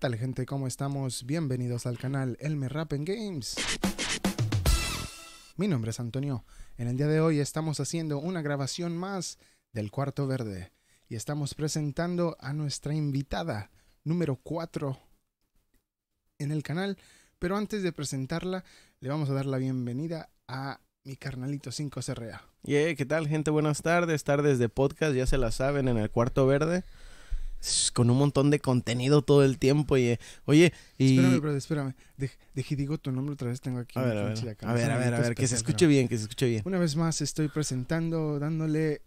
tal gente? ¿Cómo estamos? Bienvenidos al canal Rap en Games. Mi nombre es Antonio. En el día de hoy estamos haciendo una grabación más del Cuarto Verde y estamos presentando a nuestra invitada número 4 en el canal. Pero antes de presentarla, le vamos a dar la bienvenida a mi carnalito 5CRA. Yeah, ¿qué tal gente? Buenas tardes, tardes de podcast, ya se la saben en el Cuarto Verde con un montón de contenido todo el tiempo y eh, oye y espérame espérame digo tu nombre otra vez tengo aquí a ver a ver a ver, que se escuche bien que se escuche bien una vez más estoy presentando dándole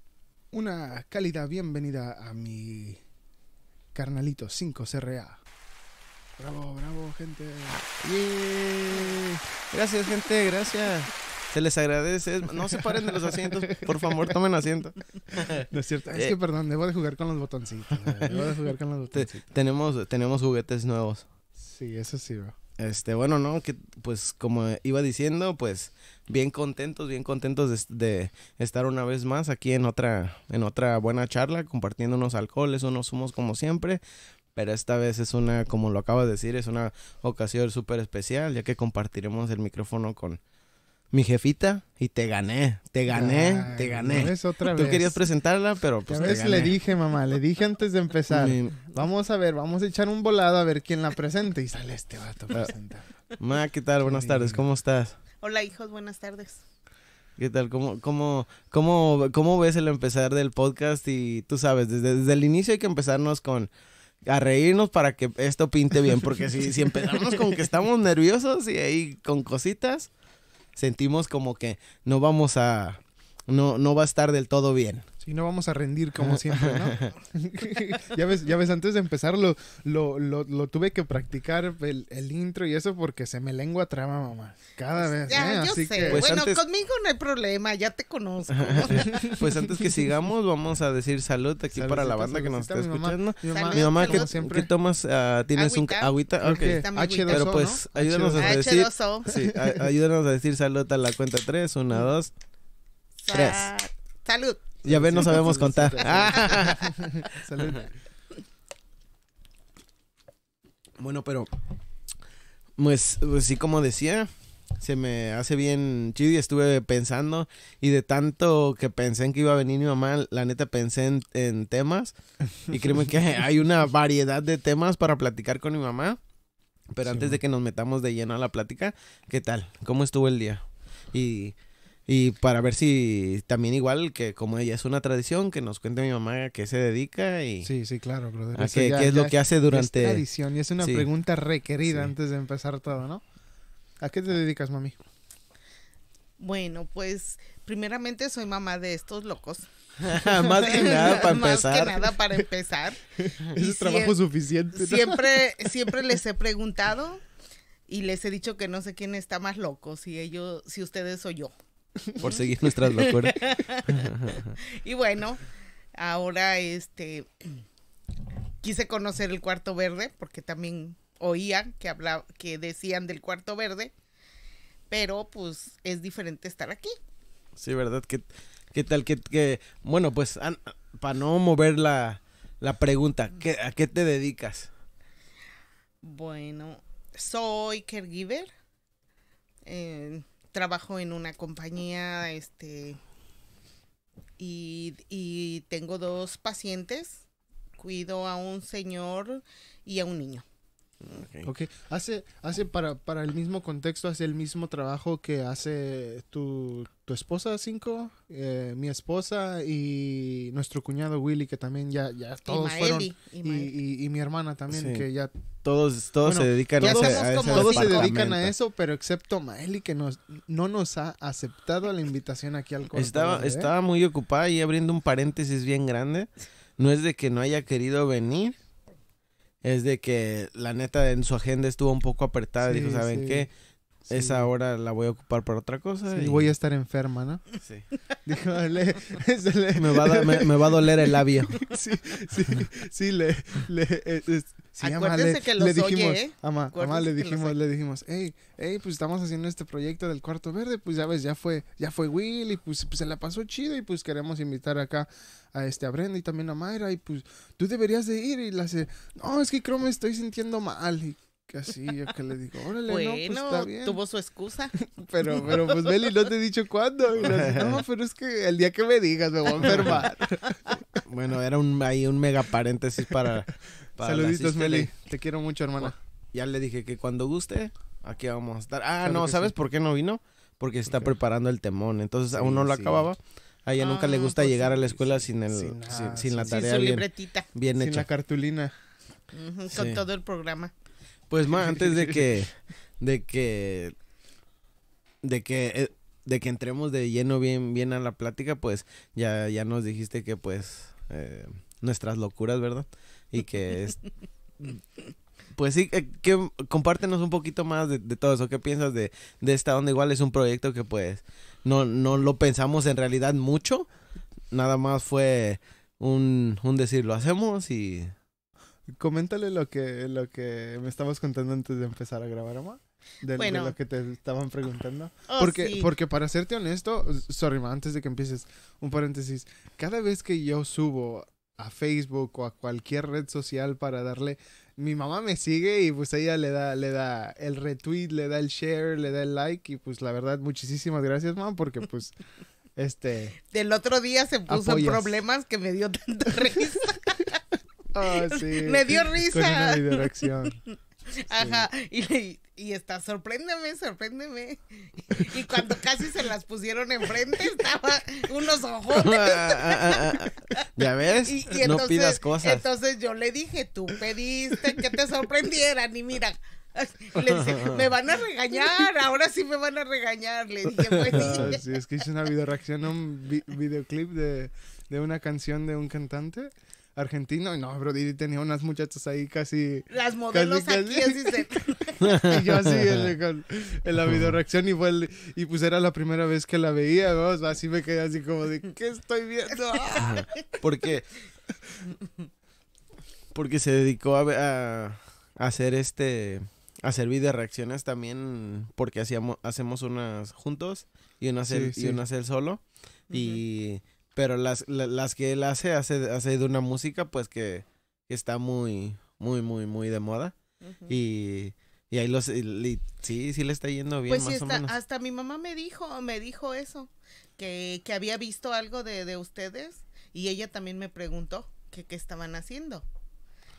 una cálida bienvenida a mi carnalito 5CRA bravo bravo gente gracias gente gracias se les agradece. No se paren de los asientos. Por favor, tomen asiento. No es cierto. Es eh, que, perdón, debo de jugar con los botoncitos. Debo de jugar con los botoncitos. tenemos, tenemos juguetes nuevos. Sí, eso sí, Este, bueno, no, que pues como iba diciendo, pues bien contentos, bien contentos de, estar una vez más aquí en otra, en otra buena charla, compartiendo unos alcoholes, unos humos como siempre. Pero esta vez es una, como lo acabas de decir, es una ocasión súper especial, ya que compartiremos el micrófono con mi jefita y te gané, te gané, te gané. ¿no otra Tú querías presentarla, pero pues le dije, mamá, le dije antes de empezar, vamos a ver, vamos a echar un volado a ver quién la presenta y sale este vato ah, Ma, ¿qué tal? Buenas tardes, ¿cómo estás? Hola, hijos, buenas tardes. ¿Qué tal? ¿Cómo, cómo, cómo, cómo ves el empezar del podcast? Y tú sabes, desde, el inicio hay que empezarnos con a reírnos para que esto pinte bien, porque si, si empezamos con que estamos nerviosos y ahí con cositas, sentimos como que no vamos a, no, no va a estar del todo bien. Y no vamos a rendir como siempre, ¿no? ya, ves, ya ves, antes de empezar lo, lo, lo, tuve que practicar el, el, intro y eso porque se me lengua trama, mamá. Cada pues vez. ¿eh? yo sé. Pues bueno, conmigo no hay problema, ya te conozco. pues antes que sigamos, vamos a decir salud aquí para la banda que nos está escuchando. Mi mamá, que, siempre... ¿qué tomas? Ah, ¿Tienes un agüita? Okay. h Pero pues ayúdanos a decir. Sí, ayúdanos a decir salud a la cuenta 3, 1, 2, 3. Salud. Ya ven, no sabemos contar. Bueno, pero. Pues, pues, sí, como decía, se me hace bien chido y estuve pensando. Y de tanto que pensé en que iba a venir mi mamá, la neta pensé en, temas. Y créeme que hay una variedad de temas para platicar con mi mamá. Pero antes de que nos metamos de lleno a la plática, ¿qué tal? ¿Cómo estuvo el día? Y y para ver si también igual que como ella es una tradición, que nos cuente mi mamá a qué se dedica y... Sí, sí, claro, A qué, es lo que hace durante... Es tradición y es una pregunta requerida antes de empezar todo, ¿no? ¿A qué te dedicas, mami? Bueno, pues primeramente soy mamá de estos locos. más que nada para empezar. Más que nada para empezar. es trabajo suficiente. Siempre, siempre les he preguntado y les he dicho que no sé quién está más loco, si ellos, si ustedes o yo por seguir nuestras locuras. y bueno, ahora este quise conocer el cuarto verde porque también oía que hablaba, que decían del cuarto verde, pero pues es diferente estar aquí. Sí, verdad que qué tal que, bueno, pues para no mover la, pregunta, ¿qué, ¿a qué te dedicas? Bueno, soy caregiver. Eh, trabajo en una compañía, este, y, y tengo dos pacientes, cuido a un señor y a un niño. Okay. Hace, hace para, para el mismo contexto, hace el mismo trabajo que hace tu, esposa, Cinco, eh, mi esposa y nuestro cuñado Willy, que también ya, ya todos fueron. Y, mi hermana también, que ya. Todos, todos se dedican a, Todos se dedican a eso, pero excepto Maeli, que nos, no nos ha aceptado la invitación aquí al cuarto. Estaba, estaba muy ocupada y abriendo un paréntesis bien grande. No es de que no haya querido venir, es de que la neta en su agenda estuvo un poco apretada. dijo, ¿saben qué? Esa hora la voy a ocupar para otra cosa. Sí, y voy a estar enferma, ¿no? Sí. Dijo, le, me, va a doler el labio. sí, sí, sí, le... le que los dijimos, oye, ¿eh? le dijimos, le dijimos, hey, hey, pues estamos haciendo este proyecto del Cuarto Verde, pues ya ves, ya fue, ya fue Will y pues, pues, se la pasó chido y pues queremos invitar acá a este a Brenda y también a Mayra y pues tú deberías de ir y la hace, no, es que creo me estoy sintiendo mal así, yo que le digo, órale, pues, bueno, tuvo su excusa. pero, pero, pues, Meli, no te he dicho cuándo. no, pero es que el día que me digas me voy a enfermar. bueno, era un, ahí un mega paréntesis para... Saluditos, Meli. Te quiero mucho, hermana. Ya le dije que cuando guste, aquí vamos a estar. Ah, no, ¿sabes por qué no vino? Porque está preparando el temón. Entonces, aún no lo acababa. A ella nunca le ah, gusta pues llegar a la escuela sin, el, sin, la tarea bien, hecha. Sin la cartulina. con todo el programa. Pues más antes de que de que de eh, que de que entremos de lleno bien bien a la plática, pues ya ya nos dijiste que pues eh, nuestras locuras, ¿verdad? Y que Pues sí, eh, que compártenos un poquito más de, todo eso. ¿Qué piensas de, de esta onda? Igual es un proyecto que pues no, no lo pensamos en realidad mucho. Nada más fue un, un decir, lo hacemos y Coméntale lo que, lo que me estabas contando antes de empezar a grabar, mamá, De, lo que te estaban preguntando. Oh, porque, porque para serte honesto, sorry, ma, antes de que empieces, un paréntesis. Cada vez que yo subo a Facebook o a cualquier red social para darle. Mi mamá me sigue y pues ella le da, le da el retweet, le da el share, le da el like. Y pues la verdad, muchísimas gracias, mamá porque pues. Este. Del otro día se puso problemas que me dio tanta risa. Oh, me dio risa. Con una videoreacción. Ajá, y, y, está, sorpréndeme, sorpréndeme. Y cuando casi se las pusieron enfrente, estaba unos ojos. Ah, ah, ah, ya ves, y, entonces, no pidas cosas. Entonces yo le dije, tú pediste que te sorprendieran y mira. Le dije, me van a regañar, ahora sí me van a regañar. Le dije, pues es que hice una video reacción a un videoclip de, de una canción de un cantante argentino. Y no, Brody tenía unas muchachas ahí casi. Las modelos aquí, y yo así en, la video reacción y, fue y pues era la primera vez que la veía, así me quedé así como de, ¿qué estoy viendo? Porque. Porque se dedicó a, hacer este A hacer video reacciones también porque hacíamos hacemos unas juntos y unas él y solo y pero las, las, que él hace, hace, hace de una música, pues que, está muy, muy, muy, muy de moda. Y ahí los, sí, sí le está yendo bien. Pues más o menos. hasta mi mamá me dijo, me dijo eso, que, que había visto algo de, ustedes y ella también me preguntó qué estaban haciendo.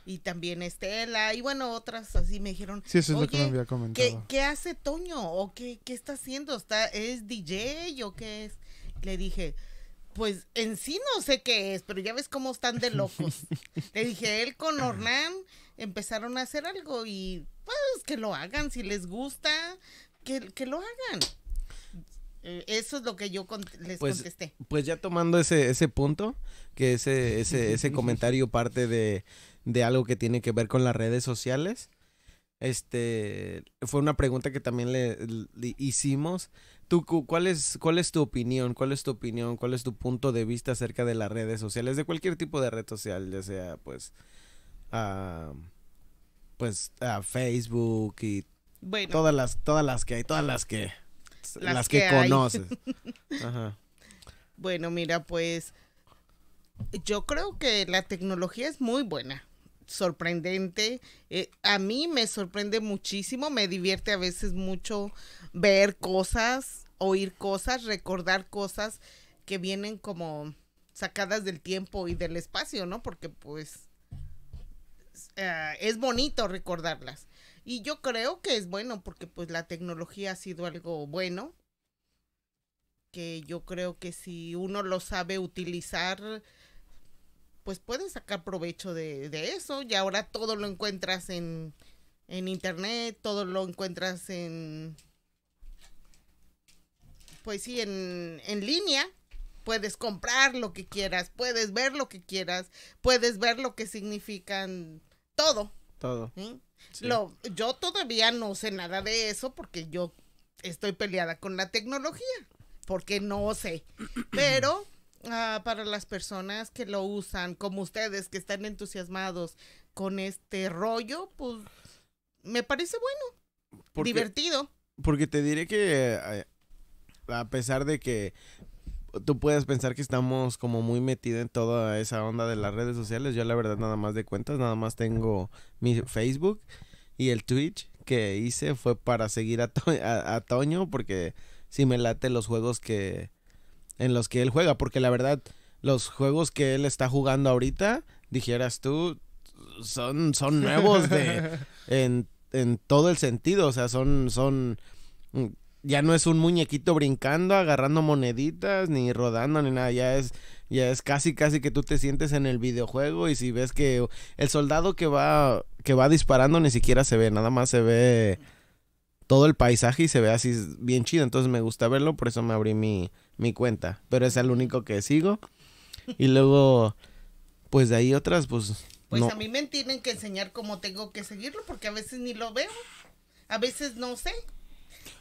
Y también Estela y bueno, otras así me dijeron. Sí, eso es lo que me había comentado. ¿qué, ¿qué, hace Toño? ¿O qué, está haciendo? ¿Está, ¿Es DJ o qué es? Le dije, pues en sí no sé qué es, pero ya ves cómo están de locos. Le dije, él con Hornán empezaron a hacer algo y pues que lo hagan, si les gusta, que, lo hagan. Eh, eso es lo que yo les pues, contesté. Pues ya tomando ese, ese punto, que ese, ese, ese comentario parte de, algo que tiene que ver con las redes sociales, este, fue una pregunta que también le hicimos ¿Tú, cuál, es, ¿Cuál es tu opinión? ¿Cuál es tu opinión? ¿Cuál es tu punto de vista acerca de las redes sociales? De cualquier tipo de red social, ya sea pues... Ah, pues a Facebook y todas las todas las que hay, todas las que las, conoces. Bueno, mira, pues yo creo que la tecnología es muy buena sorprendente. Eh, a mí me sorprende muchísimo, me divierte a veces mucho ver cosas, oír cosas, recordar cosas que vienen como sacadas del tiempo y del espacio, ¿no? Porque pues eh, es bonito recordarlas. Y yo creo que es bueno porque pues la tecnología ha sido algo bueno, que yo creo que si uno lo sabe utilizar, pues puedes sacar provecho de, eso y ahora todo lo encuentras en, en internet, todo lo encuentras en, pues sí, en, en línea. Puedes comprar lo que quieras, puedes ver lo que quieras, puedes ver lo que significan todo. Todo. yo todavía no sé nada de eso porque yo estoy peleada con la tecnología, porque no sé. Pero Ah, para las personas que lo usan, como ustedes, que están entusiasmados con este rollo, pues me parece bueno, divertido. Porque te diré que eh, a pesar de que tú puedes pensar que estamos como muy metidos en toda esa onda de las redes sociales. Yo la verdad nada más de cuentas, nada más tengo mi Facebook y el Twitch que hice fue para seguir a, Toño porque si me late los juegos que, en los que él juega, porque la verdad, los juegos que él está jugando ahorita, dijeras tú, son, son nuevos de, en, en todo el sentido, o sea, son, son, mm, ya no es un muñequito brincando, agarrando moneditas, ni rodando, ni nada, ya es, ya es casi, casi que tú te sientes en el videojuego y si ves que el soldado que va, que va disparando ni siquiera se ve, nada más se ve todo el paisaje y se ve así bien chido. Entonces me gusta verlo, por eso me abrí mi, mi cuenta. Pero es el único que sigo. Y luego, pues de ahí otras, pues... Pues a mí me tienen que enseñar cómo tengo que seguirlo porque a veces ni lo veo. A veces no sé.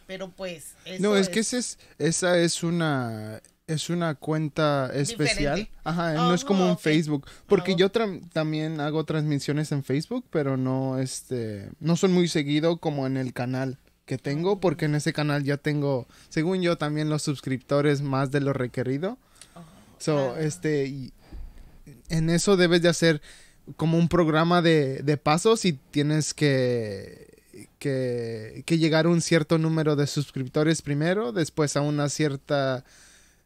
Pero pues... no, es, que ese es, esa es una es una cuenta especial. Ajá, no es como en ah, un Facebook. Ah, porque yo también hago transmisiones en Facebook, pero no, este, no son muy seguido como en el canal que tengo, porque en ese canal ya tengo, según yo, también los suscriptores más de lo requerido. Oh, so, este, en eso debes de hacer como un programa de, de pasos y tienes que, que, que, llegar a un cierto número de suscriptores primero, después a una cierta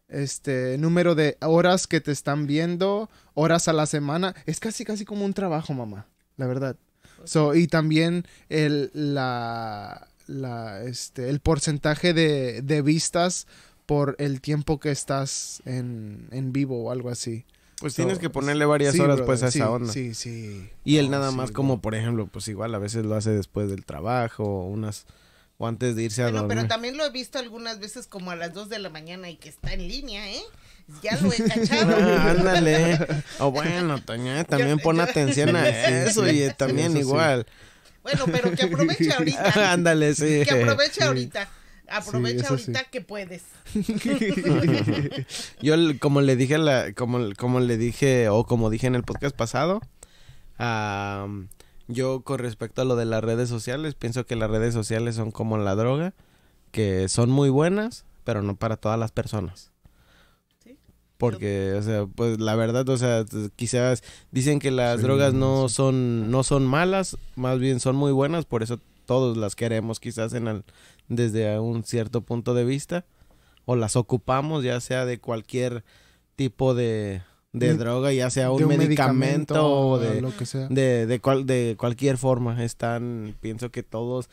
este número de horas que te están viendo, horas a la semana. Es casi casi como un trabajo, mamá, la verdad. So, y también el, la, la, este, el porcentaje de, de, vistas por el tiempo que estás en, en vivo o algo así. Pues tienes que pues, ponerle varias horas pues a esa onda. Sí, sí. Y él nada más como, por ejemplo, pues igual a veces lo hace después del trabajo, unas o antes de irse a dormir. Pero también lo he visto algunas veces como a las 2 de la mañana y que está en línea, ¿eh? Ya lo he cachado. Ah, ándale. o bueno, Toña, eh, también pon atención a eso y también igual. Bueno, pero que aproveche ahorita. Ándale, sí. Que aproveche ahorita. Aprovecha ahorita que puedes. Yo como le dije como, le dije o como dije en el podcast pasado, yo con respecto a lo de las redes sociales, pienso que las redes sociales son como la droga, que son muy buenas, pero no para todas las personas. Porque, o sea, pues la verdad, o sea, quizás dicen que las drogas no son, no son malas, más bien son muy buenas, por eso todos las queremos quizás en desde un cierto punto de vista, o las ocupamos, ya sea de cualquier tipo de, droga, ya sea un, medicamento, o de De, de, de cualquier forma, están, pienso que todos,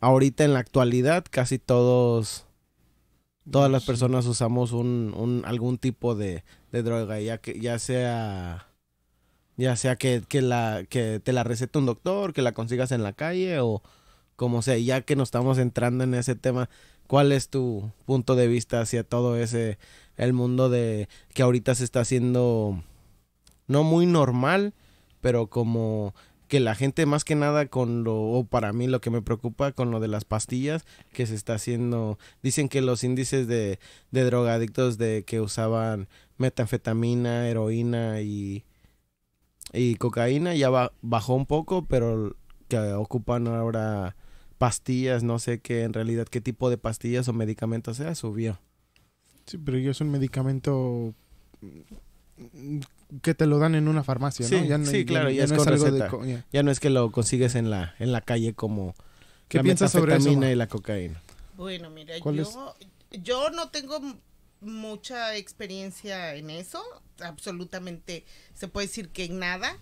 ahorita en la actualidad, casi todos Todas las personas usamos un, un algún tipo de, de, droga, ya ya sea ya sea que, la que te la receta un doctor, que la consigas en la calle o como sea, ya que nos estamos entrando en ese tema, ¿cuál es tu punto de vista hacia todo ese el mundo de que ahorita se está haciendo no muy normal, pero como que la gente más que nada con lo, o para mí lo que me preocupa con lo de las pastillas que se está haciendo, dicen que los índices de, drogadictos de que usaban metanfetamina, heroína y, cocaína ya bajó un poco, pero que ocupan ahora pastillas, no sé qué en realidad qué tipo de pastillas o medicamentos sea, subió. Sí, pero yo es un medicamento que te lo dan en una farmacia, ¿no? Ya, sí, claro, ya, no es, Ya no es que lo consigues en la, en la calle como ¿Qué la piensas sobre eso, y la cocaína. Bueno, mira, yo, yo no tengo mucha experiencia en eso, absolutamente se puede decir que en nada,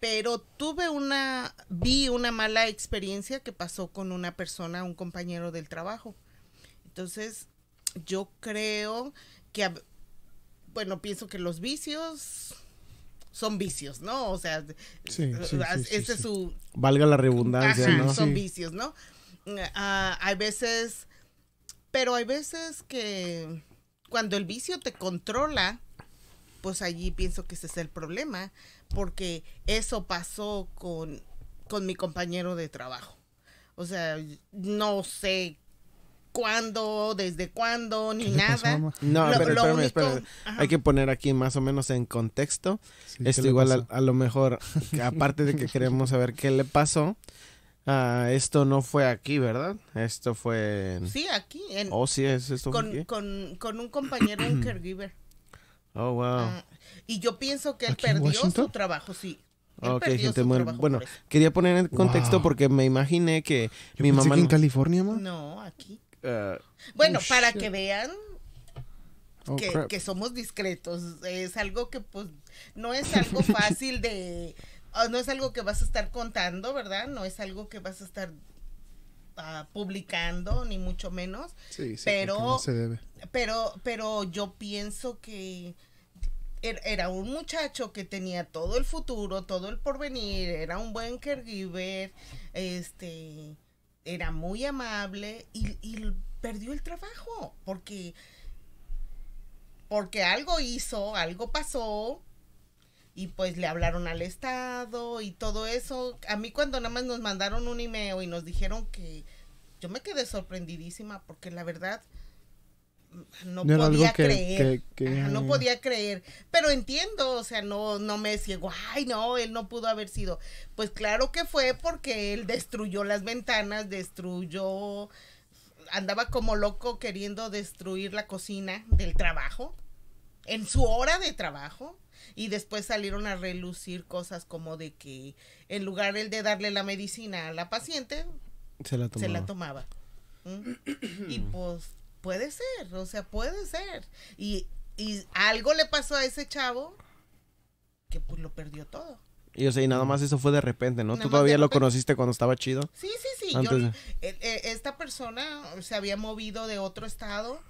pero tuve una, vi una mala experiencia que pasó con una persona, un compañero del trabajo. Entonces, yo creo que, bueno, pienso que los vicios son vicios, ¿no? O sea, eh, ese es su... Valga la redundancia. Son vicios, ¿no? Ah, hay veces, pero hay veces que cuando el vicio te controla, pues allí pienso que ese es el problema, porque eso pasó con, con mi compañero de trabajo. O sea, no sé cuándo, desde cuándo, ni nada. No, pero Hay que poner aquí más o menos en contexto. Esto igual a, lo mejor, aparte de que queremos saber qué le pasó, ah, esto no fue aquí, ¿verdad? Esto fue. Sí, aquí. En... Oh, sí, es esto. Con, Con, un compañero, un caregiver. Oh, wow. Ah, y yo pienso que él perdió su trabajo, sí. ok, gente, bueno, quería poner en contexto porque me imaginé que mi mamá. Que en California, No, aquí. Uh, bueno, oh, para que vean oh, que, somos discretos. Es algo que pues no es algo fácil de... Ah, no es algo que vas a estar contando, ¿verdad? No es algo que vas a estar ah, publicando, ni mucho menos. Sí, sí, pero, se debe. pero, pero yo pienso que er, era un muchacho que tenía todo el futuro, todo el porvenir, era un buen caregiver, este era muy amable y, perdió el trabajo porque porque algo hizo, algo pasó y pues le hablaron al Estado y todo eso. A mí cuando nada más nos mandaron un email y nos dijeron que yo me quedé sorprendidísima porque la verdad no, podía creer. no podía creer. Pero entiendo, o sea, no, no me ciego, ay, no, él no pudo haber sido. Pues claro que fue porque él destruyó las ventanas, destruyó, andaba como loco queriendo destruir la cocina del trabajo, en su hora de trabajo. Y después salieron a relucir cosas como de que en lugar de darle la medicina a la paciente, se la tomaba. ¿Mm? y pues puede ser, o sea, puede ser. Y, y algo le pasó a ese chavo que pues lo perdió todo. Y o nada más eso fue de repente, ¿no? Tú todavía lo conociste cuando estaba chido. Sí, sí, sí. Eh, eh, esta persona se había movido de otro estado,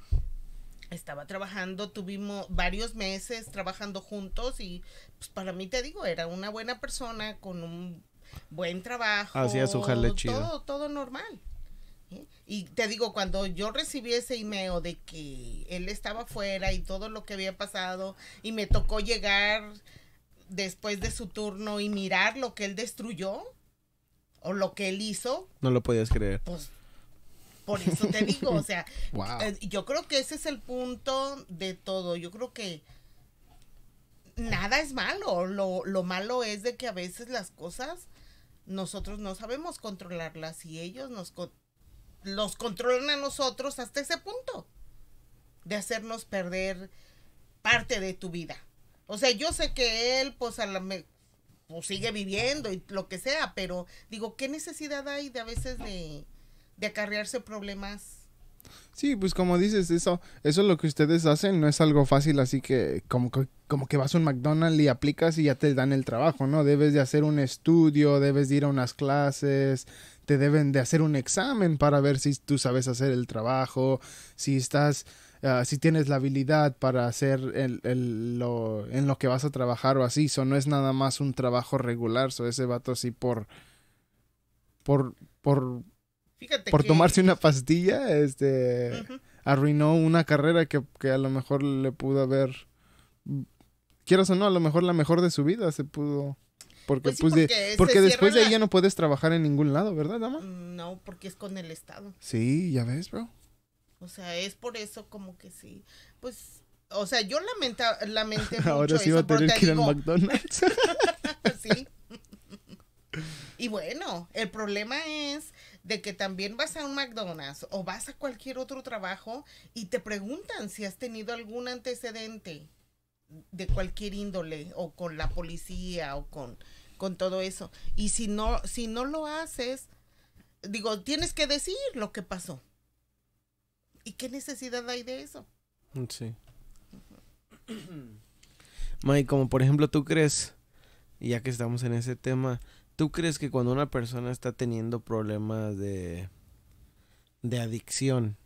estaba trabajando, tuvimos varios meses trabajando juntos y pues para mí te digo, era una buena persona con un buen trabajo. Hacía su jale chido. Todo, todo normal. Y te digo, cuando yo recibí ese email de que él estaba fuera y todo lo que había pasado y me tocó llegar después de su turno y mirar lo que él destruyó o lo que él hizo. No lo podías creer. Pues por eso te digo, o sea, eh, yo creo que ese es el punto de todo. Yo creo que nada es malo. Lo, lo malo es de que a veces las cosas nosotros no sabemos controlarlas y ellos nos, los controlan a nosotros hasta ese punto de hacernos perder parte de tu vida. O sea, yo sé que él, pues, a me, pues, sigue viviendo y lo que sea, pero digo, ¿qué necesidad hay de a veces de, de acarrearse problemas? Sí, pues como dices, eso, eso lo que ustedes hacen no es algo fácil, así que como que, como que vas a un McDonald's y aplicas y ya te dan el trabajo, ¿no? Debes de hacer un estudio, debes de ir a unas clases, te deben de hacer un examen para ver si tú sabes hacer el trabajo, si estás, ah, si tienes la habilidad para hacer el, el, lo, en lo que vas a trabajar o así. Eso no es nada más un trabajo regular. So ese vato así por, por, por, por tomarse una pastilla, este, arruinó una carrera que, que a lo mejor le pudo haber, quieras o no, a lo mejor la mejor de su vida se pudo pues pues, porque, después de ahí ya no puedes trabajar en ningún lado, ¿verdad, dama? Mm, no, porque es con el Estado. Sí, ya ves, bro. O sea, es por eso como que sí. Pues, o sea, yo lamenta, lamenté mucho Ahora sí va a tener que ir McDonald's. sí. y bueno, el problema es de que también vas a un McDonald's o vas a cualquier otro trabajo y te preguntan si has tenido algún antecedente de cualquier índole o con la policía o con con todo eso. Y si no, si no lo haces, digo, tienes que decir lo que pasó. ¿Y qué necesidad hay de eso? Sí. May, como por ejemplo tú crees, ya que estamos en ese tema, ¿tú crees que cuando una persona está teniendo problemas de, de adicción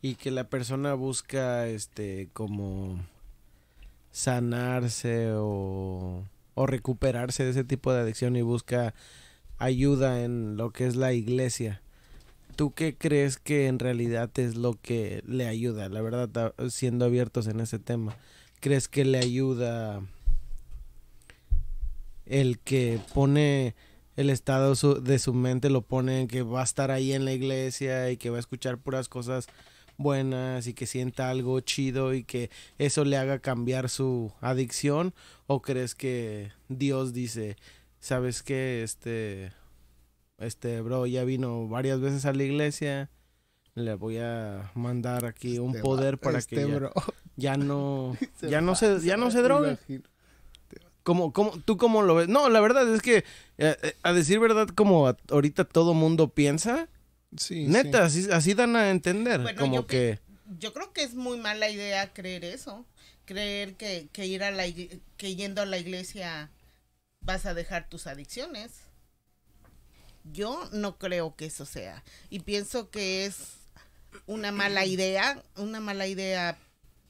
y que la persona busca este como sanarse o o recuperarse de ese tipo de adicción y busca ayuda en lo que es la iglesia. ¿Tú qué crees que en realidad es lo que le ayuda? La verdad, siendo abiertos en ese tema, ¿crees que le ayuda el que pone el estado de su mente, lo pone en que va a estar ahí en la iglesia y que va a escuchar puras cosas? buenas y que sienta algo chido y que eso le haga cambiar su adicción? ¿O crees que Dios dice, sabes que este, este bro ya vino varias veces a la iglesia? Le voy a mandar aquí un este poder para este que ya, no ya no se ya no se drogue. Como, como, ¿Tú cómo lo ves? No, la verdad es que, eh, eh, a decir verdad, como ahorita todo mundo piensa, Sí, Neta, Así, dan a entender. como yo Yo creo que es muy mala idea creer eso. Creer que, que, ir a la, que yendo a la iglesia vas a dejar tus adicciones. Yo no creo que eso sea. Y pienso que es una mala idea, una mala idea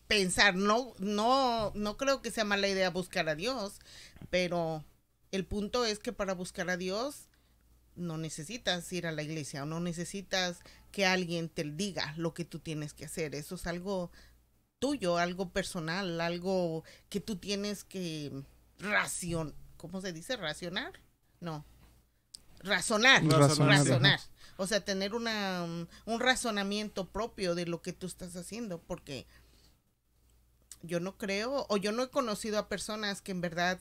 pensar. No, no, no creo que sea mala idea buscar a Dios, pero el punto es que para buscar a Dios no necesitas ir a la iglesia o no necesitas que alguien te diga lo que tú tienes que hacer. Eso es algo tuyo, algo personal, algo que tú tienes que racionar. ¿cómo se dice? Racionar. No. Razonar, razonar. O sea, tener una, mm, un razonamiento propio de lo que tú estás haciendo, porque yo no creo, o yo no he conocido a personas que en verdad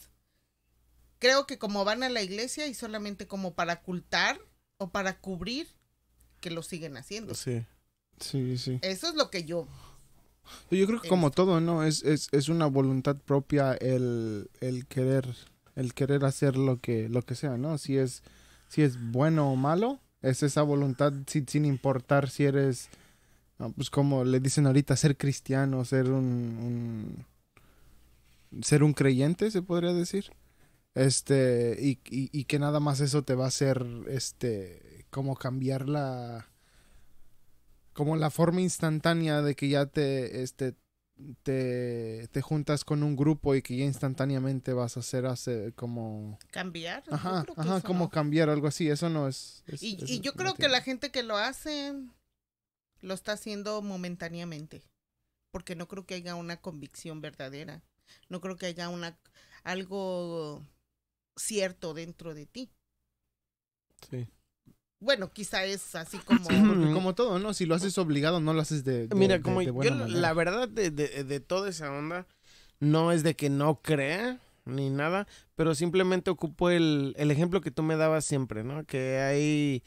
creo que como van a la iglesia y solamente como para ocultar o para cubrir que lo siguen haciendo. Sí, sí, sí. Eso es lo que yo... Pues yo creo que como este. todo, ¿no? Es, es, una voluntad propia el, querer el querer hacer lo que lo que sea, ¿no? Si es si es bueno o malo, es esa voluntad sin, importar si eres pues como le dicen ahorita ser cristiano, ser un ser un creyente, se podría decir. Este, y, que nada más eso te va a hacer, este, como cambiar la, como la forma instantánea de que ya te, este, te, juntas con un grupo y que ya instantáneamente vas a hacer, hacer como... Cambiar. Ajá, ajá como cambiar, algo así, eso no es... y, yo creo que la gente que lo hace, lo está haciendo momentáneamente, porque no creo que haya una convicción verdadera, no creo que haya una algo cierto dentro de ti. Sí. Bueno, quizá es así como... como todo, ¿no? Si lo haces obligado, no lo haces de... Mira, como yo la verdad de, toda esa onda no es de que no crea ni nada, pero simplemente ocupo el, ejemplo que tú me dabas siempre, ¿no? Que hay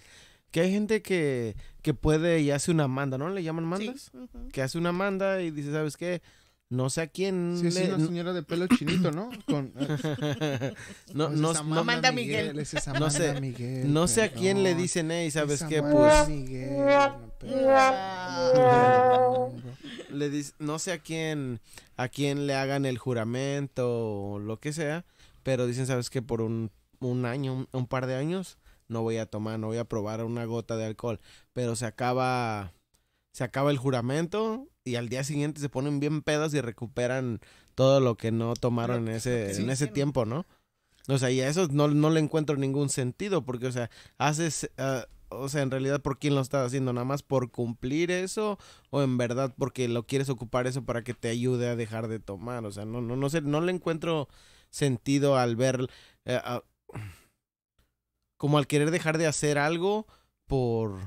que hay gente que, que puede y hace una manda, ¿no? ¿Le llaman mandas? Que hace una manda y dice, ¿sabes qué? No sé a quién. Sí, una señora de pelo chinito, ¿no? Con... Eh, no, no, es no, Miguel. Miguel. no sé, no sé a quién le dicen, eh, ¿sabes qué? Pues. le dice, no sé a quién, a quién le hagan el juramento o lo que sea, pero dicen, ¿sabes qué? Por un, un año, un par de años, no voy a tomar, no voy a probar una gota de alcohol. Pero se acaba, se acaba el juramento y al día siguiente se ponen bien pedas y recuperan todo lo que no tomaron en ese, en ese tiempo, ¿no? O sea, y a eso no, le encuentro ningún sentido, porque, o sea, haces, ah, o sea, en realidad, ¿por quién lo estás haciendo? ¿Nada más por cumplir eso? ¿O en verdad porque lo quieres ocupar eso para que te ayude a dejar de tomar? O sea, no, no, no sé, no le encuentro sentido al ver, eh, ah, como al querer dejar de hacer algo por...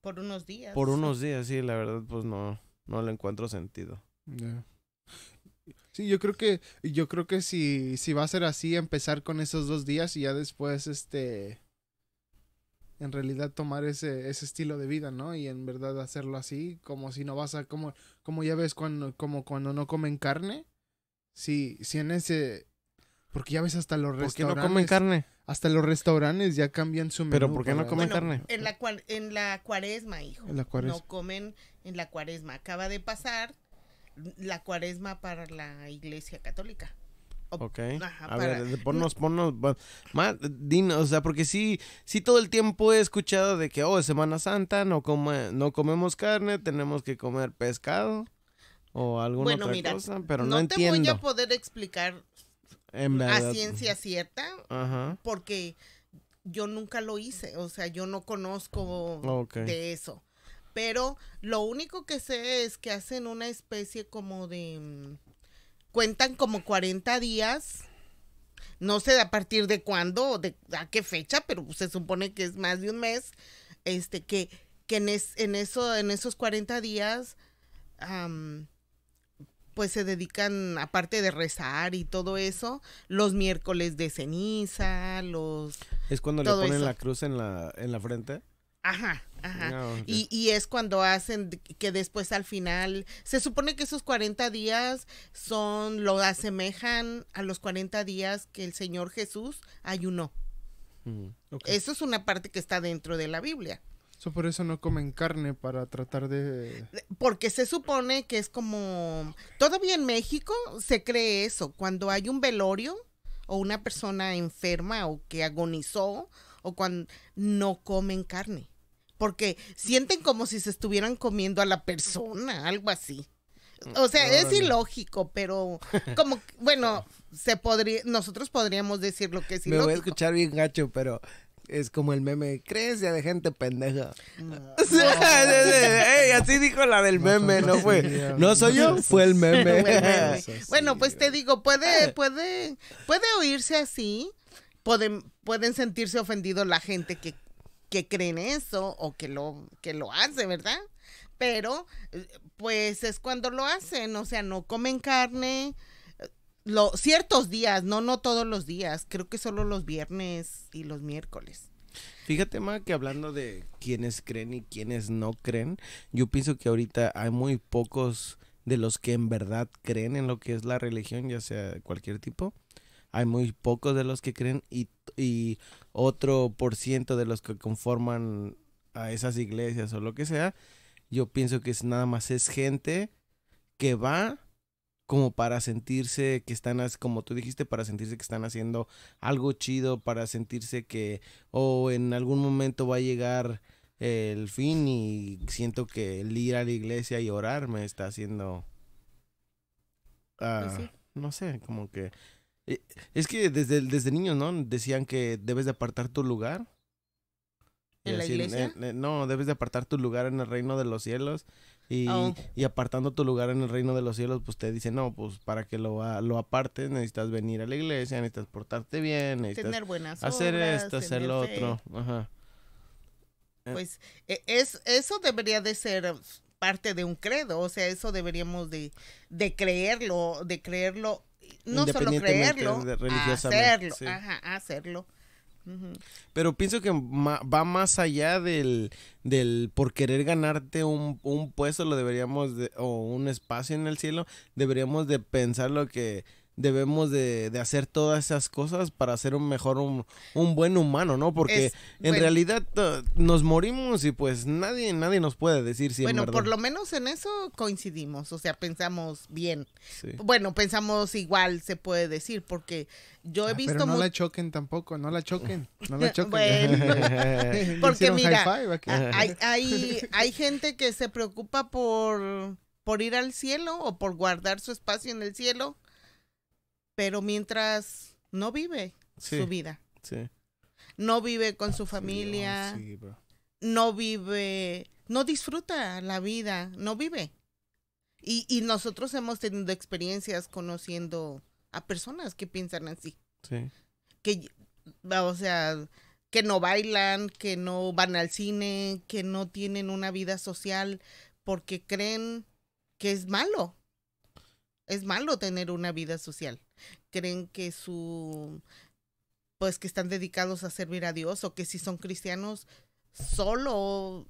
Por unos días. Por unos días, sí, la verdad, pues no no le encuentro sentido. Sí, yo creo que, yo creo que si, si va a ser así, empezar con esos dos días y ya después, este, en realidad tomar ese, ese estilo de vida, ¿no? Y en verdad hacerlo así, como si no vas a, como, como ya ves cuando, como cuando no comen carne, si, si en ese, porque ya ves hasta los restaurantes. no comen carne? Hasta los restaurantes ya cambian su menú. ¿Pero por qué no comen carne? En la, en la cuaresma, hijo. En la cuaresma. No comen en la cuaresma. Acaba de pasar la cuaresma para la iglesia católica. ok. a ver, ponnos, ponnos, más, dinos, o sea, porque sí, sí todo el tiempo he escuchado de que, oh, es Semana Santa, no, no comemos carne, tenemos que comer pescado o alguna otra cosa, pero no, no te entiendo. a poder explicar a ciencia cierta, porque yo nunca lo hice, o sea, yo no conozco de eso. Pero lo único que sé es que hacen una especie como de... Mm, cuentan como 40 días, no sé a partir de cuándo de a qué fecha, pero se supone que es más de un mes, este, que, que en, eso, en esos 40 días pues se dedican, aparte de rezar y todo eso, los miércoles de ceniza, los... ¿Es cuando le ponen la cruz en la, en la frente? Ajá, ajá. Ah, y, y, es cuando hacen que después al final, se supone que esos 40 días son, lo asemejan a los 40 días que el Señor Jesús ayunó. Mm, eso es una parte que está dentro de la Biblia por eso no comen carne para tratar de... Porque se supone que es como... Todavía en México se cree eso. Cuando hay un velorio o una persona enferma o que agonizó o cuando no comen carne. Porque sienten como si se estuvieran comiendo a la persona, algo así. O sea, es ilógico, pero como, bueno, se podría, nosotros podríamos decir lo que es ilógico. Me voy a escuchar bien gacho, pero es como el meme, creencia de gente pendeja. así dijo la del meme, ¿no fue? no soy yo, fue el meme. bueno, pues te digo, puede, puede, puede oírse así. Pueden, pueden sentirse ofendidos la gente que, que cree en eso o que lo, que lo hace, ¿verdad? Pero, eh, pues es cuando lo hacen, o sea, no comen carne, ciertos días, no, no todos los días, creo que solo los viernes y los miércoles. Fíjate, Ma, que hablando de quienes creen y quienes no creen, yo pienso que ahorita hay muy pocos de los que en verdad creen en lo que es la religión, ya sea de cualquier tipo. Hay muy pocos de los que creen y, y otro por ciento de los que conforman a esas iglesias o lo que sea. Yo pienso que nada más es gente que va como para sentirse que están, como tú dijiste, para sentirse que están haciendo algo chido, para sentirse que, o oh, en algún momento va a llegar el fin y siento que el ir a la iglesia y orar me está haciendo... Pues ah, no sé, como que... Eh, es que desde, desde niño, ¿no? Decían que debes de apartar tu lugar. ¿En la iglesia? no, debes de apartar tu lugar en el reino de los cielos. Oh. Y, apartando tu lugar en el reino de los cielos, pues te dice, no, pues para que lo, lo apartes necesitas venir a la iglesia, necesitas portarte bien, buenas hacer esto, hacer lo otro. Eh. Pues e, es, eso debería de ser parte de un credo, o sea, eso deberíamos de, de creerlo, de creerlo, no solo creerlo, de hacerlo, hacerlo pero pienso que va más allá del, del por querer ganarte un, un puesto, lo deberíamos, o un espacio en el cielo, deberíamos de pensar lo que debemos de, hacer todas esas cosas para ser un mejor, un, buen humano, ¿no? Porque en realidad uh, nos morimos y pues nadie, nadie nos puede decir si Bueno, por lo menos en eso coincidimos, o sea, pensamos bien. Bueno, pensamos igual, se puede decir, porque yo he ah, visto... Pero no la choquen tampoco, no la choquen, no la choquen. porque mira, hay, hay, hay gente que se preocupa por por ir al cielo o por guardar su espacio en el cielo pero mientras no vive su vida. No vive con su familia. no vive, no disfruta la vida, no vive. Y, nosotros hemos tenido experiencias conociendo a personas que piensan así. Que, o sea, que no bailan, que no van al cine, que no tienen una vida social porque creen que es malo es malo tener una vida social. Creen que su, pues que están dedicados a servir a Dios o que si son cristianos solo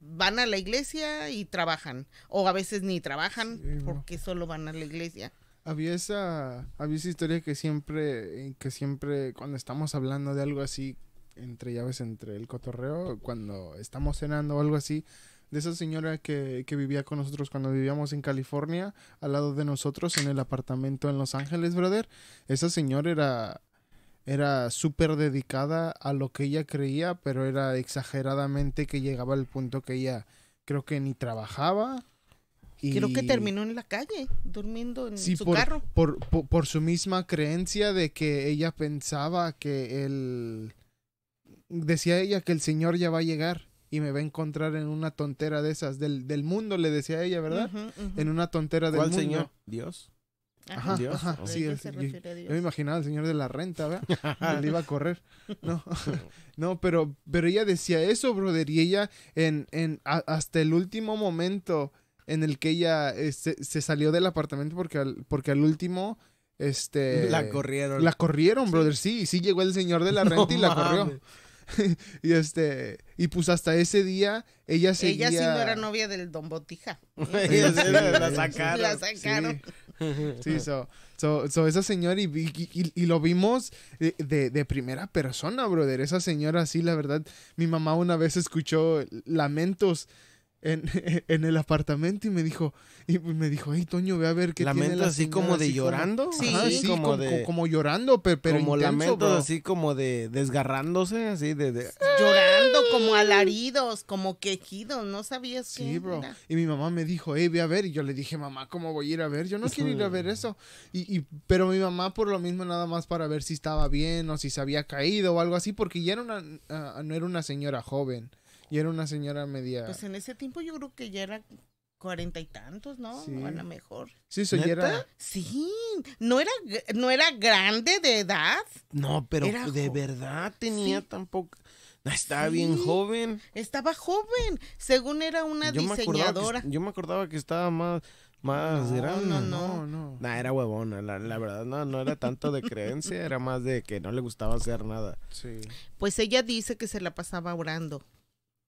van a la iglesia y trabajan o a veces ni trabajan porque solo van a la iglesia. Había esa, había esa historia que siempre, que siempre cuando estamos hablando de algo así, entre llaves, entre el cotorreo, cuando estamos cenando o algo así, de esa señora que, vivía con nosotros cuando vivíamos en California, al lado de nosotros en el apartamento en Los Ángeles, brother. Esa señora era era súper dedicada a lo que ella creía, pero era exageradamente que llegaba al punto que ella creo que ni trabajaba. Y... Creo que terminó en la calle, durmiendo en su carro. Por, por, por, su misma creencia de que ella pensaba que el... Decía ella que el Señor ya va a llegar y me va a encontrar en una tontera de esas, del, mundo, le decía ella, ¿verdad? En una tontera del ¿Cuál señor? Dios. Ajá, Dios. Oh. sí, yo, me imaginaba al señor de la renta, ¿verdad? Le iba a correr. No, no pero, pero ella decía eso, brother, y ella en, en hasta el último momento en el que ella eh, se, salió del apartamento porque al, porque al último... Este, la corrieron. La corrieron, brother. Sí, sí llegó el señor de la renta y la corrió. y este, y pues hasta ese día ella seguía. Ella sí no era novia del Don Botija. la sacaron. La sacaron. Sí, so, esa señora y, lo vimos de, de, primera persona, brother. Esa señora, sí, la verdad, mi mamá una vez escuchó lamentos en, el apartamento y me dijo, y me dijo, hey Toño, ve a ver qué lamentos la así como de llorando. Como, sí, como, de, como llorando, pero, como intenso, así como de desgarrándose, así de, llorando, como alaridos, como quejidos, no sabías sí, Y mi mamá me dijo, hey, ve a ver. Y yo le dije, mamá, ¿cómo voy a ir a ver? Yo no quiero ir a ver eso. Y, pero mi mamá por lo mismo nada más para ver si estaba bien o si se había caído o algo así, porque ya era una, ah, no era una señora joven y era una señora media. Pues en ese tiempo yo creo que ya era cuarenta y tantos, ¿no? A lo mejor. Sí, Sí, no era, no era grande de edad. No, pero de verdad tenía tampoco. Estaba bien joven. Estaba joven, según era una diseñadora. yo me acordaba que estaba más, más no, grande. No, no, no. no. era huevona, la, verdad, no, no era tanto de creencia, era más de que no le gustaba hacer nada. Sí. Pues ella dice que se la pasaba orando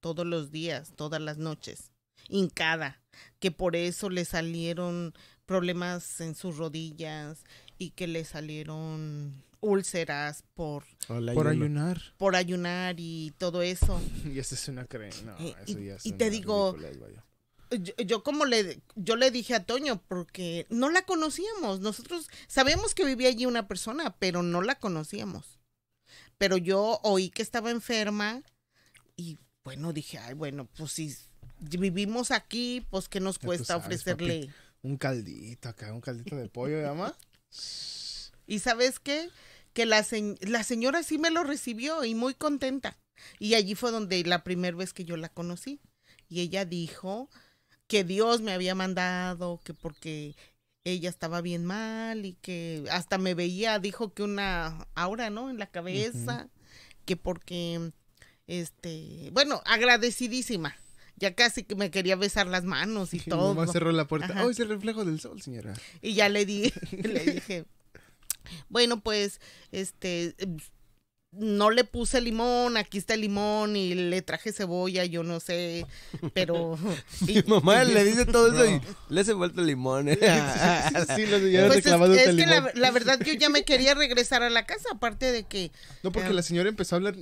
todos los días, todas las noches, hincada, que por eso le salieron problemas en sus rodillas y que le salieron úlceras por, por ayunar. Por ayunar y todo eso. y esa es una creencia. Eh, y, te digo, yo, como le, yo le dije a Toño, porque no la conocíamos. Nosotros sabemos que vivía allí una persona, pero no la conocíamos. Pero yo oí que estaba enferma y bueno, dije, ay, bueno, pues si vivimos aquí, pues que nos cuesta ofrecerle. un caldito acá, un caldito de pollo, más. y sabes qué? Que la, señora sí me lo recibió y muy contenta. Y allí fue donde la primera vez que yo la conocí. Y ella dijo que Dios me había mandado, que porque ella estaba bien mal y que hasta me veía, dijo que una aura, ¿no? En la cabeza, que porque este, bueno, agradecidísima. Ya casi que me quería besar las manos y todo. Mamá cerró la puerta. Oh, es el reflejo del sol, señora. Y ya le di, le dije, bueno, pues, este, no le puse limón, aquí está el limón y le traje cebolla, yo no sé, pero... Mi mamá le dice todo eso y le hace el limón. ¿eh? lo pues es, que la, verdad yo ya me quería regresar a la casa, aparte de que... No, porque eh, la señora empezó a hablar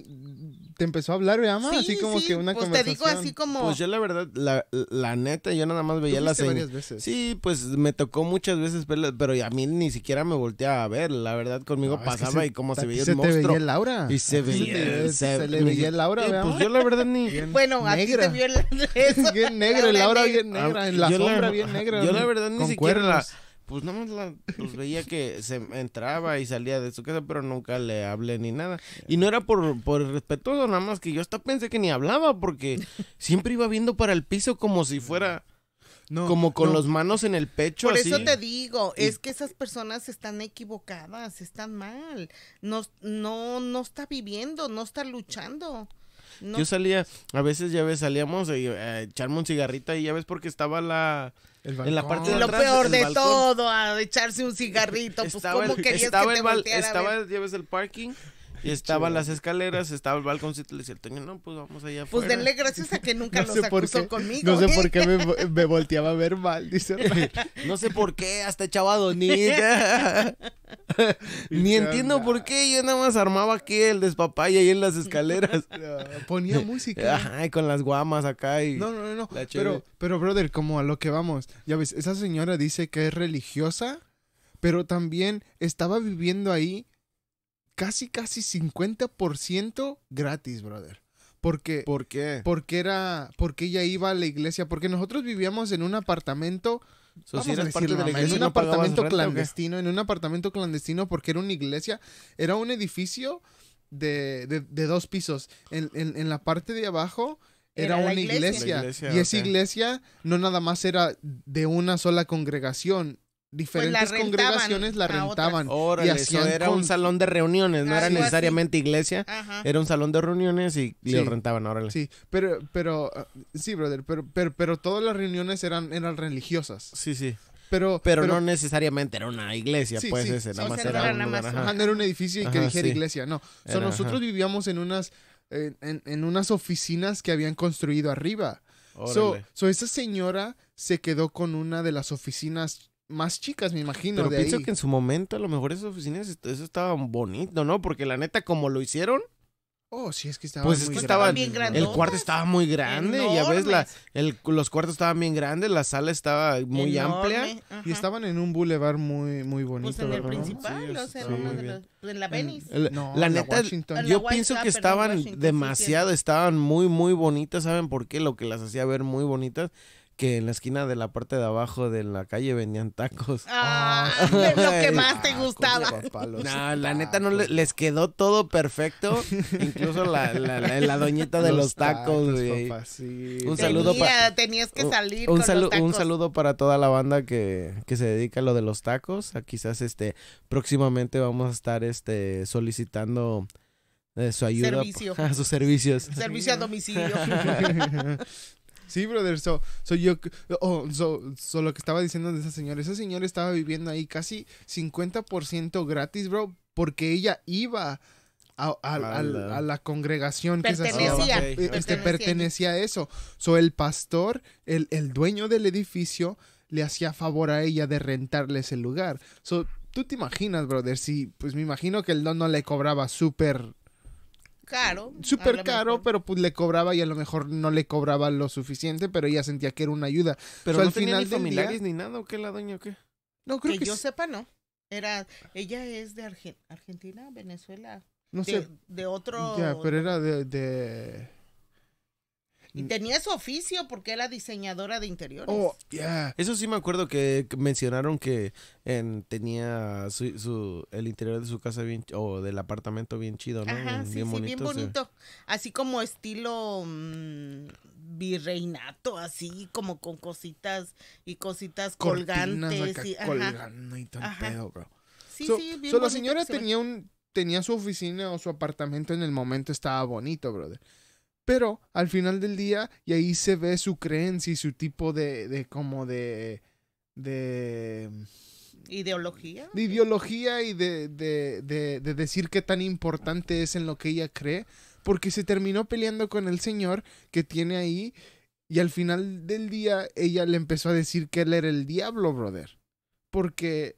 te empezó a hablar, veamos, así como que una pues conversación. Pues te digo así como. Pues yo la verdad, la, la neta, yo nada más veía la señal. veces. Sí, pues me tocó muchas veces, pero a mí ni siquiera me volteaba a ver. La verdad, conmigo pasaba y como se veía el se monstruo. Te veía el Y se veía. Se, le veía el aura, Pues yo la verdad ni. bueno, a ti te vio el. bien negro, el Laura bien negra, ah, en la sombra bien negra. Yo la verdad ni siquiera pues nada más la, pues veía que se entraba y salía de su casa, pero nunca le hablé ni nada. Y no era por, por respetuoso, nada más que yo hasta pensé que ni hablaba, porque siempre iba viendo para el piso como si fuera... No, como con los manos en el pecho. Por eso te digo, es que esas personas están equivocadas, están mal, no, no, no está viviendo, no está luchando. Yo salía, a veces ya ves, salíamos a, eh, echarme un cigarrito y ya ves porque estaba la, en la parte de y lo peor de balcón. todo, a echarse un cigarrito, pues estaba como el, querías estaba que el, te Estaba, lleves el parking y estaban las escaleras, estaba el balconcito, le decía no, pues vamos allá Pues denle gracias a que nunca los acusó conmigo. No sé ¿eh? por qué me, volteaba a ver mal, dice. no sé por qué, hasta echaba donita. Ni entiendo por qué, yo nada más armaba aquí el despapaya ahí en las escaleras. ponía música. Ajá, con las guamas acá y... No, no, no, no. Pero, pero, brother, como a lo que vamos, ya ves, esa señora dice que es religiosa, pero también estaba viviendo ahí casi, casi 50% gratis, brother. Porque, ¿Por qué? Porque, era, porque ella iba a la iglesia, porque nosotros vivíamos en un apartamento... en un apartamento clandestino, en un apartamento clandestino porque era una iglesia, era un edificio de, de, dos pisos. En, en, la parte de abajo era, una iglesia. y esa iglesia no nada más era de una sola congregación, diferentes congregaciones la rentaban. y era un salón de reuniones, no era necesariamente iglesia, era un salón de reuniones y, lo rentaban, órale. Sí, pero, pero, ah, sí, brother, pero, todas las reuniones eran, eran religiosas. Sí, sí. Pero, pero, no necesariamente era una iglesia, pues ese, nada más era, era, un edificio y que dijera iglesia, no. nosotros vivíamos en unas, en, unas oficinas que habían construido arriba. so, esa señora se quedó con una de las oficinas más chicas, me imagino. Pero pienso que en su momento a lo mejor esas oficinas, eso estaba bonito, ¿no? Porque la neta, como lo hicieron. Oh, sí, es que estaba pues muy estaba, El cuarto estaba muy grande, Y ya ves, la, el, los cuartos estaban bien grandes, la sala estaba muy amplia. Y estaban en un bulevar muy, muy bonito. Pues en el principal, o uno de los, pues, en la Venice. la neta, yo pienso que estaban demasiado, estaban muy, muy bonitas, ¿saben por qué? Lo que las hacía ver muy bonitas que en la esquina de la parte de abajo de la calle venían tacos. Ah, lo que más te gustaba. no, la neta no les quedó todo perfecto. Incluso la, la, doñita de los, tacos, Un saludo para. Tenías que salir. saludo para toda la banda que, se dedica a lo de los tacos. Ah, quizás este próximamente vamos a estar este solicitando eh, su ayuda Servicio. a sus servicios. Servicio a domicilio. Sí, brother, so, yo, oh, so, lo que estaba diciendo de esa señora, esa señora estaba viviendo ahí casi 50% gratis, bro, porque ella iba a, la congregación que se Este, pertenecía a eso. So el pastor, el, el dueño del edificio, le hacía favor a ella de rentarle ese lugar. So, tú te imaginas, brother, si, pues me imagino que el don no le cobraba súper caro. Súper caro, pero pues le cobraba y a lo mejor no le cobraba lo suficiente, pero ella sentía que era una ayuda. Pero al final ni familiares ni nada, ¿o qué la doña o qué? No, creo que, que yo sepa, no. Era, ella es de Argentina, Venezuela. No sé. De otro. Ya, pero era de... de... Y mm. tenía su oficio porque era diseñadora de interiores. Oh, Eso sí me acuerdo que mencionaron que tenía su, el interior de su casa bien, o del apartamento bien chido, ¿no? Ajá, sí, sí, bien bonito. Así como estilo mm, virreinato, así como con cositas y cositas colgantes. y, Colgando y pedo, bro. Sí, sí, bien la señora tenía un tenía su oficina o su apartamento en el momento estaba bonito, brother. Pero al final del día, y ahí se ve su creencia y su tipo de, de como de, de... ¿Ideología? De ideología y de, de, de, decir qué tan importante es en lo que ella cree, porque se terminó peleando con el señor que tiene ahí y al final del día ella le empezó a decir que él era el diablo, brother, porque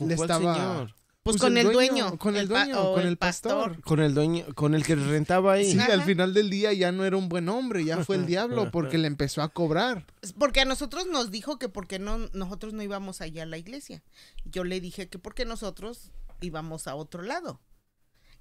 le estaba... Pues, con el dueño, Con el, con pastor. Con el dueño, con el que rentaba ahí. Sí, al final del día ya no era un buen hombre, ya fue el diablo porque le empezó a cobrar. Porque a nosotros nos dijo que porque no, nosotros no íbamos allá a la iglesia. Yo le dije que porque nosotros íbamos a otro lado.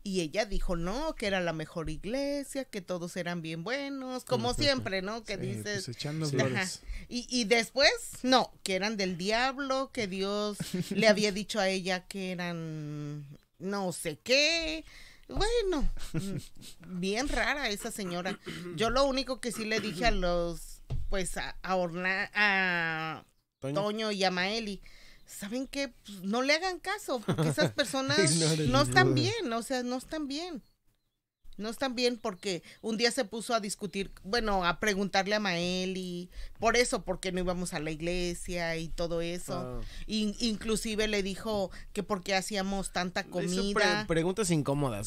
Y ella dijo, no, que era la mejor iglesia, que todos eran bien buenos, como siempre, ¿no? Que pues, dices... echando flores. Y, y, después, no, que eran del diablo, que Dios le había dicho a ella que eran no sé qué. Bueno, mm, bien rara esa señora. Yo lo único que sí le dije a los, pues a, a, Orna, a Toño. Toño y a Maeli ¿saben qué? Pues, no le hagan caso, porque esas personas no están bien, o sea, no están bien. No están bien porque un día se puso a discutir, bueno, a preguntarle a Maeli, por eso, porque no íbamos a la iglesia y todo eso. Ah. inclusive le dijo que porque hacíamos tanta comida. preguntas incómodas.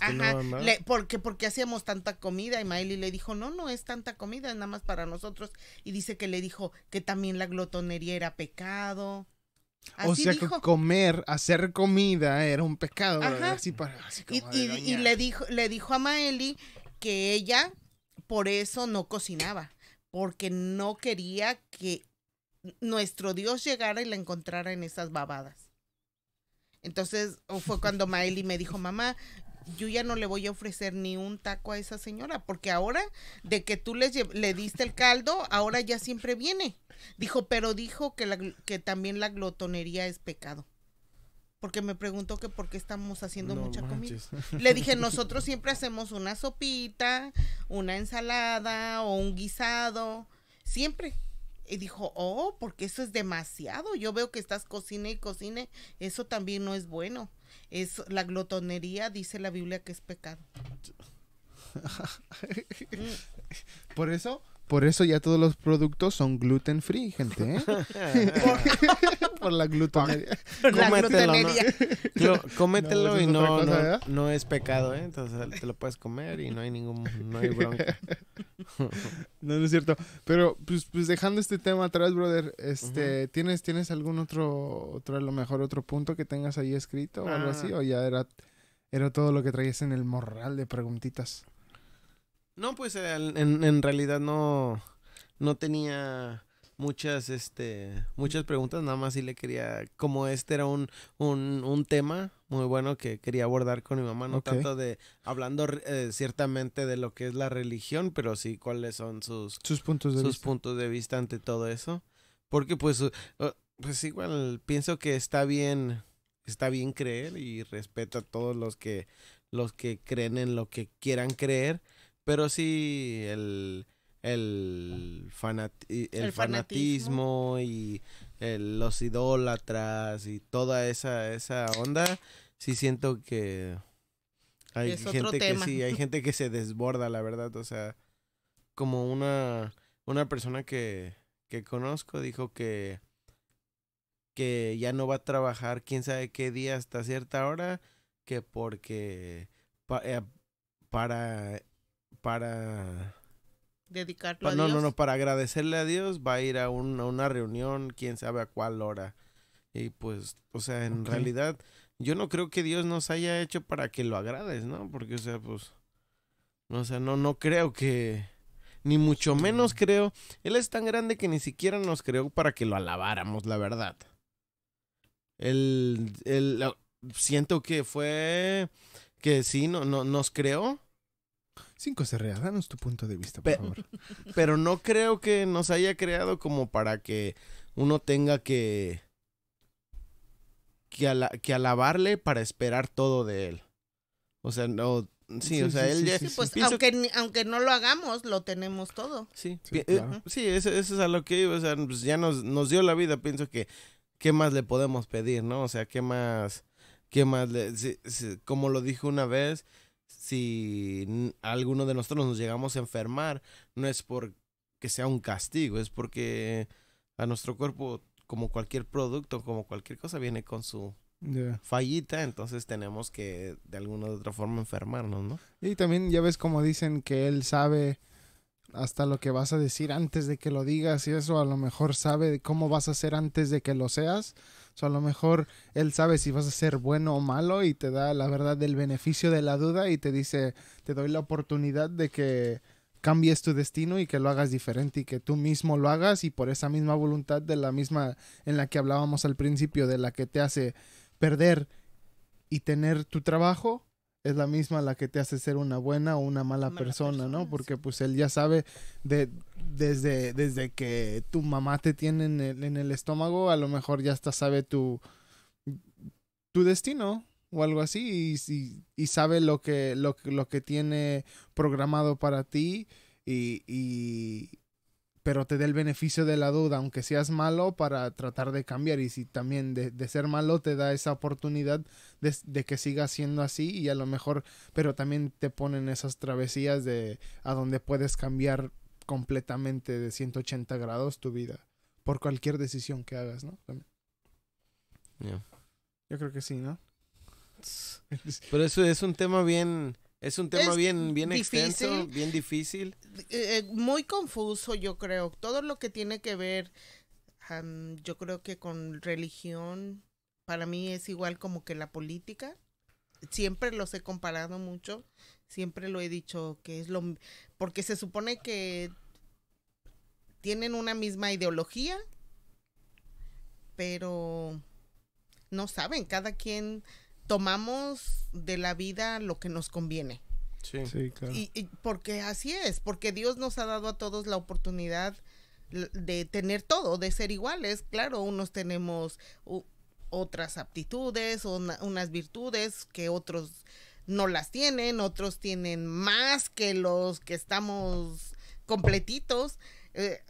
porque, porque hacíamos tanta comida y Maeli le dijo, no, no es tanta comida, es nada más para nosotros. Y dice que le dijo que también la glotonería era pecado o sea que comer, hacer comida era un pecado. Así para, y, le dijo, le dijo a Maeli que ella por eso no cocinaba, porque no quería que nuestro Dios llegara y la encontrara en esas babadas. Entonces fue cuando Maeli me dijo, mamá, yo ya no le voy a ofrecer ni un taco a esa señora, porque ahora de que tú le, diste el caldo, ahora ya siempre viene. Dijo, pero dijo que, la, que también la glotonería es pecado porque me preguntó que por qué estamos haciendo mucha comida. Le dije, nosotros siempre hacemos una sopita, una ensalada o un guisado, siempre. Y dijo, oh, porque eso es demasiado. Yo veo que estás cocine y cocine, eso también no es bueno es la glotonería, dice la Biblia que es pecado. Por eso por eso ya todos los productos son gluten free, gente. ¿eh? por, la gluten cómetelo y no, es pecado, ¿eh? Entonces te lo puedes comer y no hay ningún. No hay bronca. no, es cierto. Pero pues, pues dejando este tema atrás, brother, este, ¿tienes, ¿tienes algún otro, otro, a lo mejor otro punto que tengas ahí escrito o algo así? Ah. ¿O ya era, era todo lo que traías en el morral de preguntitas? No, pues en, en realidad no, no tenía muchas, este, muchas preguntas, nada más sí le quería, como este era un, un, un tema muy bueno que quería abordar con mi mamá, no tanto de, hablando eh, ciertamente de lo que es la religión, pero sí cuáles son sus, sus, puntos, de sus puntos de vista ante todo eso, porque pues, eh, oh, pues igual pienso que está bien, está bien creer y respeto a todos los que, los que creen en lo que quieran creer, pero sí, el, el, el, fanatismo. y los idólatras y toda esa, esa onda, sí siento que hay gente que sí, hay gente que se desborda, la verdad. O sea, como una, una persona que, conozco dijo que que ya no va a trabajar quién sabe qué día hasta cierta hora, que porque eh, para para... Dedicarlo no, No, no, para agradecerle a Dios va a ir a, una reunión, quién sabe a cuál hora. Y pues, o sea, en realidad yo no creo que Dios nos haya hecho para que lo agrades, ¿no? Porque, o sea, pues... O sea, no, no creo que ni mucho este, menos creo. Él es tan grande que ni siquiera nos creó para que lo alabáramos, la verdad. Él, él siento que fue que sí, no, no, nos creó Cinco Cerreas, danos tu punto de vista, por favor. Pero no creo que nos haya creado como para que uno tenga que. Que, que alabarle para esperar todo de él. O sea, no. Sí, o sea, él sí, Pues, aunque, aunque no lo hagamos, lo tenemos todo. Sí, sí, eh, claro. Sí, eso, es a lo que O sea, pues ya nos, nos dio la vida. Pienso que. ¿Qué más le podemos pedir, no? O sea, ¿qué más. ¿Qué más le. como lo dijo una vez si alguno de nosotros nos llegamos a enfermar, no es porque sea un castigo, es porque a nuestro cuerpo, como cualquier producto, como cualquier cosa, viene con su fallita, entonces tenemos que de alguna u otra forma enfermarnos, ¿no? Y también ya ves como dicen que él sabe hasta lo que vas a decir antes de que lo digas y eso a lo mejor sabe cómo vas a hacer antes de que lo seas. O a lo mejor él sabe si vas a ser bueno o malo y te da la verdad del beneficio de la duda y te dice, te doy la oportunidad de que cambies tu destino y que lo hagas diferente y que tú mismo lo hagas y por esa misma voluntad de la misma en la que hablábamos al principio, de la que te hace perder y tener tu trabajo es la misma la que te hace ser una buena o una mala, persona, ¿no? Porque pues él ya sabe de, desde, desde que tu mamá te tiene en el, estómago, a lo mejor ya hasta sabe tu, tu destino o algo así y, sabe lo que, lo, lo que tiene programado para ti y, pero te dé el beneficio de la duda, aunque seas malo, para tratar de cambiar. Y si también de, ser malo te da esa oportunidad de, que sigas siendo así y a lo mejor, pero también te ponen esas travesías de a donde puedes cambiar completamente de 180 grados tu vida por cualquier decisión que hagas, ¿no? Yo creo que sí, ¿no? Pero eso es un tema bien es un tema bien, bien extenso, bien difícil. Eh, eh, muy confuso, yo creo. Todo lo que tiene que ver, yo creo que con religión, para mí es igual como que la política. Siempre los he comparado mucho. Siempre lo he dicho que es lo. Porque se supone que tienen una misma ideología, pero no saben. Cada quien tomamos de la vida lo que nos conviene. Sí, claro. Y, porque así es, porque Dios nos ha dado a todos la oportunidad de tener todo, de ser iguales. Claro, unos tenemos otras aptitudes, unas virtudes que otros no las tienen, otros tienen más que los que estamos completitos. Eh,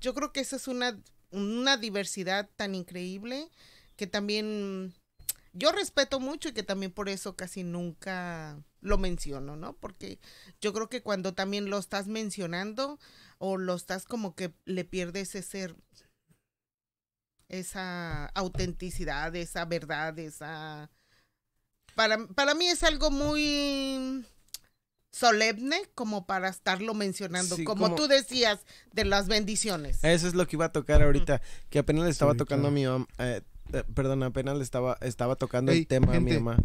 yo creo que esa es una, una diversidad tan increíble que también yo respeto mucho y que también por eso casi nunca lo menciono, ¿no? Porque yo creo que cuando también lo estás mencionando o lo estás como que le pierdes ese ser, esa autenticidad, esa verdad, esa para, para mí es algo muy solemne como para estarlo mencionando, como, tú decías, de las bendiciones. Eso es lo que iba a tocar ahorita, que apenas le estaba tocando a mi eh, eh, perdón, apenas le estaba, estaba tocando el tema a mi mamá.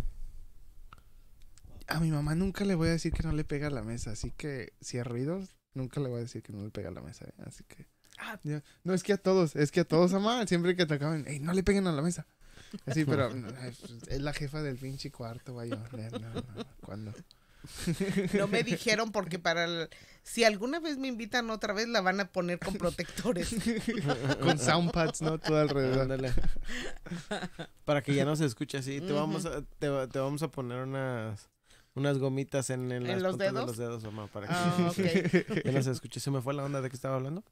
A mi mamá nunca le voy a decir que no le pega a la mesa, así que si hay ruidos, nunca le voy a decir que no le pega a la mesa, ¿eh? así que... Ah. no, es que a todos, es que a todos, mamá, siempre que te acaben, no le peguen a la mesa. Así, pero es la jefa del pinche cuarto, vaya. No, no, no me dijeron porque para si alguna vez me invitan otra vez la van a poner con protectores. con soundpads, ¿no? Todo alrededor. Para que ya no se escuche así. Te vamos a, te, vamos a poner unas unas gomitas en, en, los, dedos? De los dedos, mamá, para que ah, ya no se escuche. Se me fue la onda de qué estaba hablando.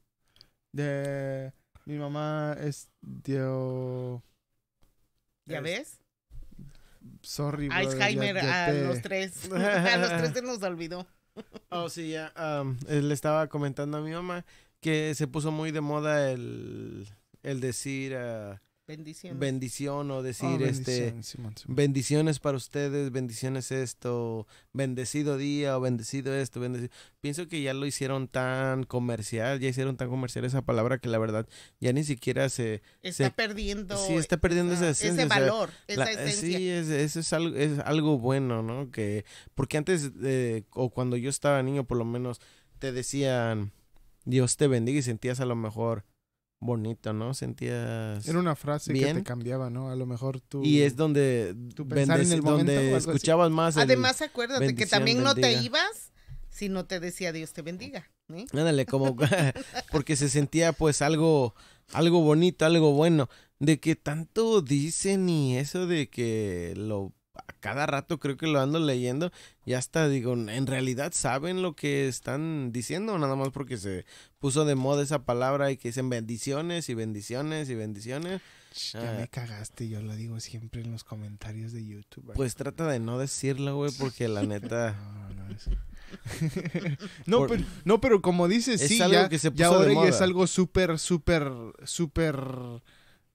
De mi mamá es dio ¿Ya ves? Sorry, ah, a los tres. a los tres se nos olvidó. Oh, sí, ya. Um, eh, le estaba comentando a mi mamá que se puso muy de moda el, el decir. a uh, Bendición o decir ah, este bendiciones para ustedes, bendiciones esto, bendecido día o bendecido esto, bendecido. Pienso que ya lo hicieron tan comercial, ya hicieron tan comercial esa palabra que la verdad ya ni siquiera se está perdiendo Sí, está perdiendo ese valor, esa eh, esencia. Sí, es, eso es algo es algo bueno, ¿no? Que porque antes eh, o cuando yo estaba niño por lo menos te decían Dios te bendiga y sentías a lo mejor bonito, ¿no? Sentías. Era una frase que te cambiaba, ¿no? A lo mejor tú. Y es donde. Tú el escuchabas más. Además, acuérdate que también no te ibas si no te decía Dios te bendiga. ¿eh? Ándale, como. porque se sentía, pues, algo. Algo bonito, algo bueno. De que tanto dicen y eso de que lo cada rato creo que lo ando leyendo y hasta digo, en realidad saben lo que están diciendo, nada más porque se puso de moda esa palabra y que dicen bendiciones y bendiciones y bendiciones. Ya me cagaste, yo lo digo siempre en los comentarios de YouTube. Pues trata de no decirlo, güey, porque la neta... no, no, es... no, pero, no, pero como dices, sí, ya, que se puso es algo súper, súper, súper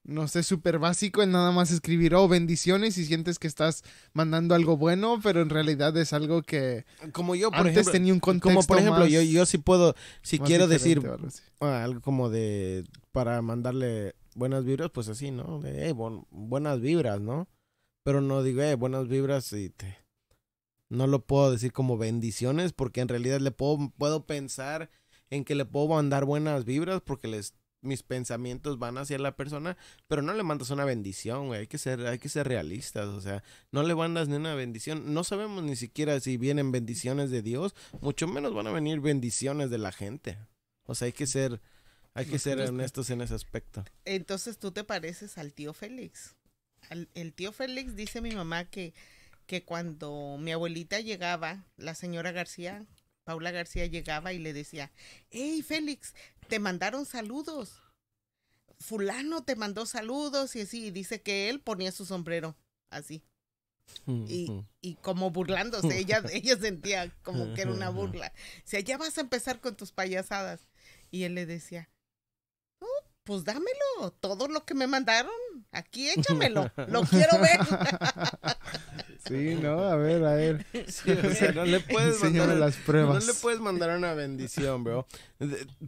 no sé, súper básico en nada más escribir, oh, bendiciones y sientes que estás mandando algo bueno, pero en realidad es algo que como yo, por antes tenía un contexto Como por ejemplo, yo, yo sí puedo, si quiero decir ah, algo, como de, para mandarle buenas vibras, pues así, ¿no? Eh, buenas vibras, ¿no? Pero no digo, eh, buenas vibras y te... No lo puedo decir como bendiciones porque en realidad le puedo, puedo pensar en que le puedo mandar buenas vibras porque les mis pensamientos van hacia la persona, pero no le mandas una bendición, Hay que ser, hay que ser realistas, o sea, no le mandas ni una bendición. No sabemos ni siquiera si vienen bendiciones de Dios, mucho menos van a venir bendiciones de la gente. O sea, hay que ser, hay que ser honestos en ese aspecto. Entonces tú te pareces al tío Félix. el tío Félix dice mi mamá que, que cuando mi abuelita llegaba, la señora García, Paula García llegaba y le decía, hey Félix, te mandaron saludos. Fulano te mandó saludos y así, y dice que él ponía su sombrero así. Y, como burlándose, ella, ella sentía como que era una burla. O sea, ya vas a empezar con tus payasadas. Y él le decía, pues dámelo, todo lo que me mandaron, aquí échamelo, lo quiero ver. Sí, no, a ver, a ver. Sí, no le puedes mandar las pruebas. No le puedes mandar una bendición, bro.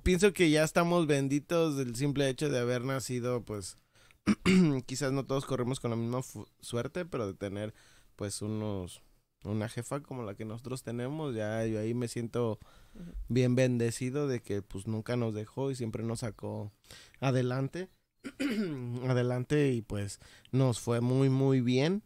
Pienso que ya estamos benditos del simple hecho de haber nacido, pues quizás no todos corremos con la misma suerte, pero de tener pues unos una jefa como la que nosotros tenemos, ya yo ahí me siento bien bendecido de que pues nunca nos dejó y siempre nos sacó adelante, adelante y pues nos fue muy muy bien.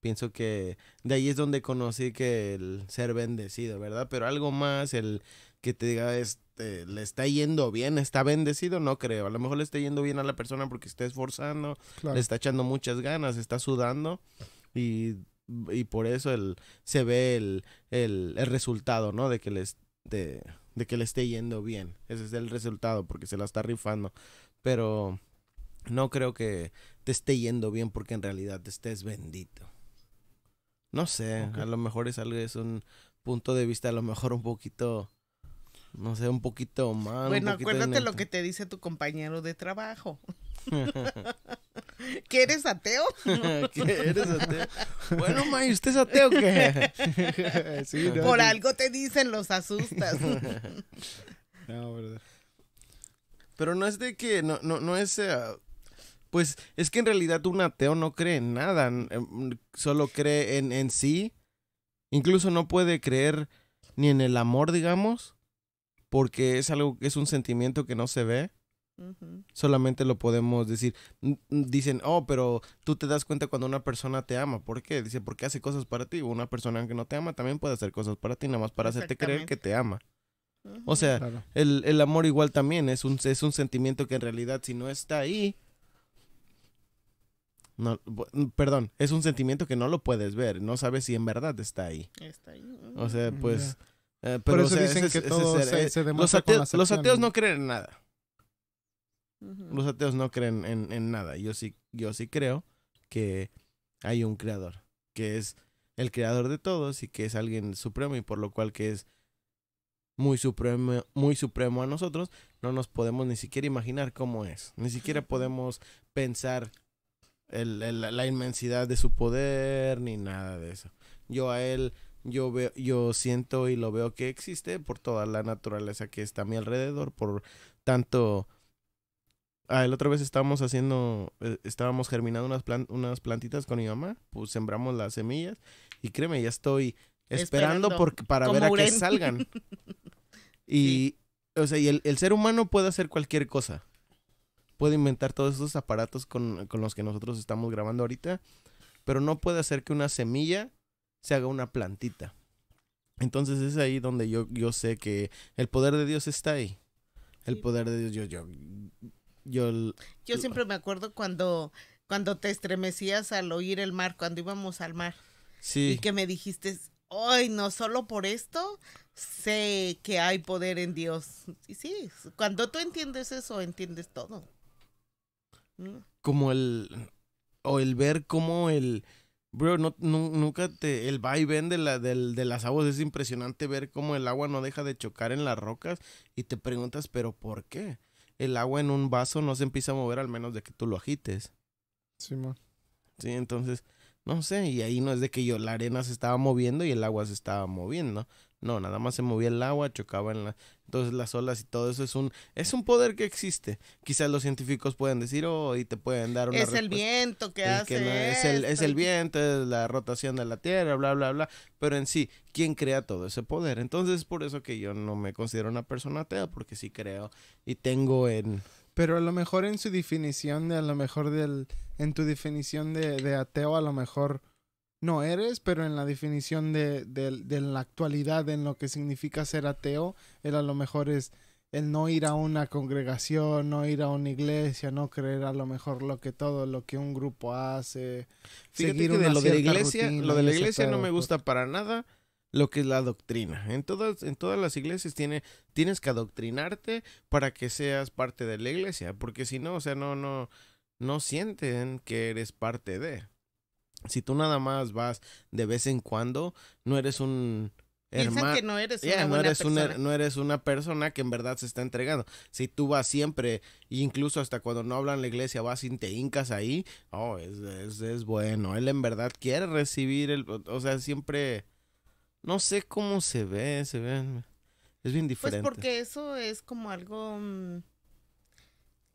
Pienso que de ahí es donde conocí que el ser bendecido, ¿verdad? Pero algo más, el que te diga este, le está yendo bien, está bendecido, no creo. A lo mejor le está yendo bien a la persona porque está esforzando, le está echando muchas ganas, está sudando y y por eso el, se ve el, resultado, ¿no? De que les, de, que le esté yendo bien. Ese es el resultado, porque se la está rifando. Pero no creo que te esté yendo bien porque en realidad te estés bendito. No sé, a lo mejor es algo, es un punto de vista a lo mejor un poquito, no sé, un poquito más. Bueno, acuérdate lo que te dice tu compañero de trabajo. ¿Que eres ateo? ¿Que eres ateo? Bueno, May, ¿usted es ateo qué? Por algo te dicen, los asustas. No, verdad. Pero no es de que, no, no, es... Eh, pues es que en realidad un ateo no cree en nada, em, solo cree en, en sí. Incluso no puede creer ni en el amor, digamos, porque es algo, es un sentimiento que no se ve. Solamente lo podemos decir. Dicen, oh, pero tú te das cuenta cuando una persona te ama. ¿Por qué? Dice, porque hace cosas para ti. Una persona que no te ama también puede hacer cosas para ti, nada más para hacerte creer que te ama. O sea, el, amor igual también es un, es un sentimiento que en realidad si no está ahí, no, perdón, es un sentimiento que no lo puedes ver, no sabes si en verdad está ahí. O sea, pues... Eh, pero, Por dicen que todo eh, se, demuestra los, ateos, los ateos no creen en nada. Los ateos no creen en, nada. Yo sí, yo sí creo que hay un creador, que es el creador de todos y que es alguien supremo y por lo cual que es muy supremo, muy supremo a nosotros, no nos podemos ni siquiera imaginar cómo es. Ni siquiera podemos pensar la inmensidad de su poder ni nada de eso. Yo a él, yo veo, yo siento y lo veo que existe por toda la naturaleza que está a mi alrededor, por tanto Ah, la otra vez estábamos haciendo, eh, estábamos germinando unas, unas plantitas con mi mamá, pues sembramos las semillas y créeme, ya estoy esperando, para ver a qué salgan. y, o sea, y el, ser humano puede hacer cualquier cosa. Puede inventar todos esos aparatos con, los que nosotros estamos grabando ahorita, pero no puede hacer que una semilla se haga una plantita. Entonces es ahí donde yo, yo sé que el poder de Dios está ahí. El poder de Dios, yo, yo yo, siempre me acuerdo cuando, cuando te estremecías al oír el mar, cuando íbamos al mar. Sí. Y que me dijiste, ay no solo por esto sé que hay poder en Dios. Y sí, cuando tú entiendes eso, entiendes todo. Mm. Como el, o el ver cómo el, bro, no, nunca te, el va y ven de, la, del, de las aguas es impresionante ver cómo el agua no deja de chocar en las rocas y te preguntas, pero ¿por qué? el agua en un vaso no se empieza a mover al menos de que tú lo agites. Sí, man. Sí, entonces, no sé, y ahí no es de que yo, la arena se estaba moviendo y el agua se estaba moviendo, no, nada más se movía el agua, chocaba en Entonces las olas y todo eso es un, es un poder que existe. Quizás los científicos pueden decir, oh, y te pueden dar una... Es el viento que hace... es, el, viento, es la rotación de la Tierra, bla, bla, bla. Pero en sí, ¿quién crea todo ese poder? Entonces es por eso que yo no me considero una persona atea, porque sí creo y tengo en... Pero a lo mejor en su definición, a lo mejor del, en tu definición de ateo, a lo mejor no eres, pero en la definición de, la actualidad, en lo que significa ser ateo, él a lo mejor es el no ir a una congregación, no ir a una iglesia, no creer a lo mejor lo que todo, lo que un grupo hace. lo, de la iglesia, lo de la iglesia no me pues. gusta para nada lo que es la doctrina. En todas, en todas las iglesias tiene, tienes que adoctrinarte para que seas parte de la iglesia, porque si no, o sea, no, no, no sienten que eres parte de si tú nada más vas de vez en cuando, no eres un hermano. no eres una, no eres persona. Una, persona que en verdad se está entregando. Si tú vas siempre, incluso hasta cuando no hablan la iglesia, vas y te hincas ahí, oh, es, es, bueno. Él en verdad quiere recibir el. O sea, siempre. No sé cómo se ve, se ve. Es bien pues diferente. Pues porque eso es como algo. Mm,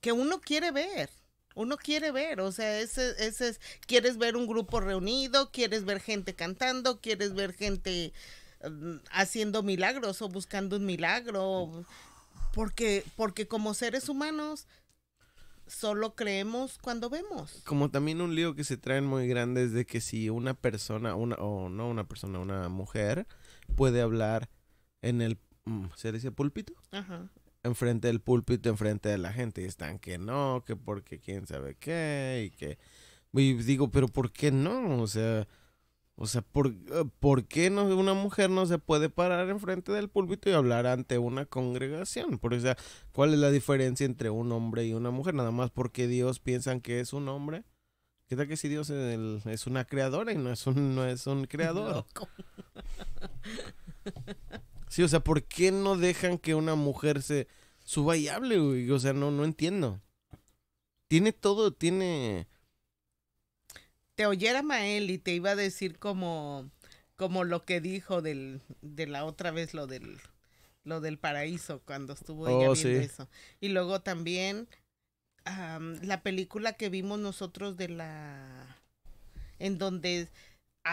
que uno quiere ver uno quiere ver, o sea, ese, ese es, quieres ver un grupo reunido, quieres ver gente cantando, quieres ver gente mm, haciendo milagros o buscando un milagro, porque, porque como seres humanos solo creemos cuando vemos. Como también un lío que se traen muy grande es de que si una persona, una, o no una persona, una mujer puede hablar en el, mm, ¿se dice púlpito? Ajá enfrente del púlpito, enfrente de la gente. Y están que no, que porque quién sabe qué, y que... Y digo, pero ¿por qué no? O sea, o sea ¿por, eh, ¿por qué no, una mujer no se puede parar enfrente del púlpito y hablar ante una congregación? Por, o ¿cuál es la diferencia entre un hombre y una mujer? Nada más porque Dios piensan que es un hombre. ¿Qué que si Dios es, una creadora y no es un, no es un creador? Sí, o sea, ¿por qué no dejan que una mujer se suba y hable, O sea, no, no entiendo. Tiene todo, tiene... Te oyera Mael y te iba a decir como, como lo que dijo de la otra vez, lo del, lo del paraíso, cuando estuvo ella oh, viendo eso. Y luego también la película que vimos nosotros de la... En donde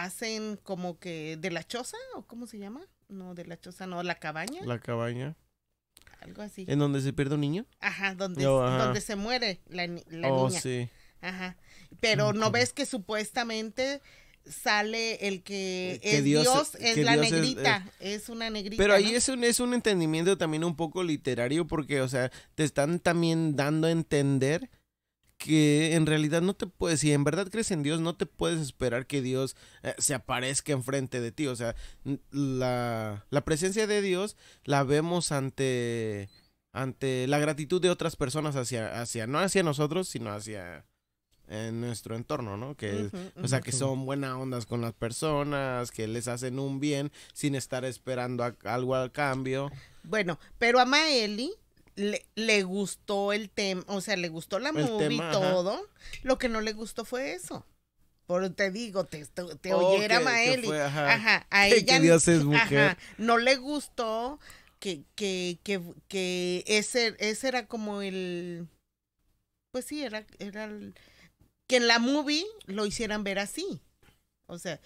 hacen como que de la choza o cómo se llama? No, de la choza, no, la cabaña. La cabaña. Algo así. ¿En donde se pierde un niño? Ajá, donde, oh, donde se muere la, oh, niña. oh, sí. Ajá. Pero no ves que supuestamente sale el que, eh, es Dios, es la negrita, eh. es, una negrita. Pero ahí es, un, es un entendimiento también un poco literario porque, o sea, te están también dando a entender que en realidad no te puedes, si en verdad crees en Dios, no te puedes esperar que Dios eh, se aparezca enfrente de ti. O sea, la, presencia de Dios la vemos ante, ante la gratitud de otras personas hacia, hacia, no hacia nosotros, sino hacia en eh, nuestro entorno, ¿no? Que, o sea, que son buenas ondas con las personas, que les hacen un bien sin estar esperando algo al cambio. Bueno, pero a Maeli le, le, gustó el tema, o sea, le gustó la movie y todo. Lo que no le gustó fue eso. Por te digo, te, te oh, oyera ajá. a ella no le gustó que, que, que, que ese, ese era como el pues sí, era, era el, que en la movie lo hicieran ver así. O sea,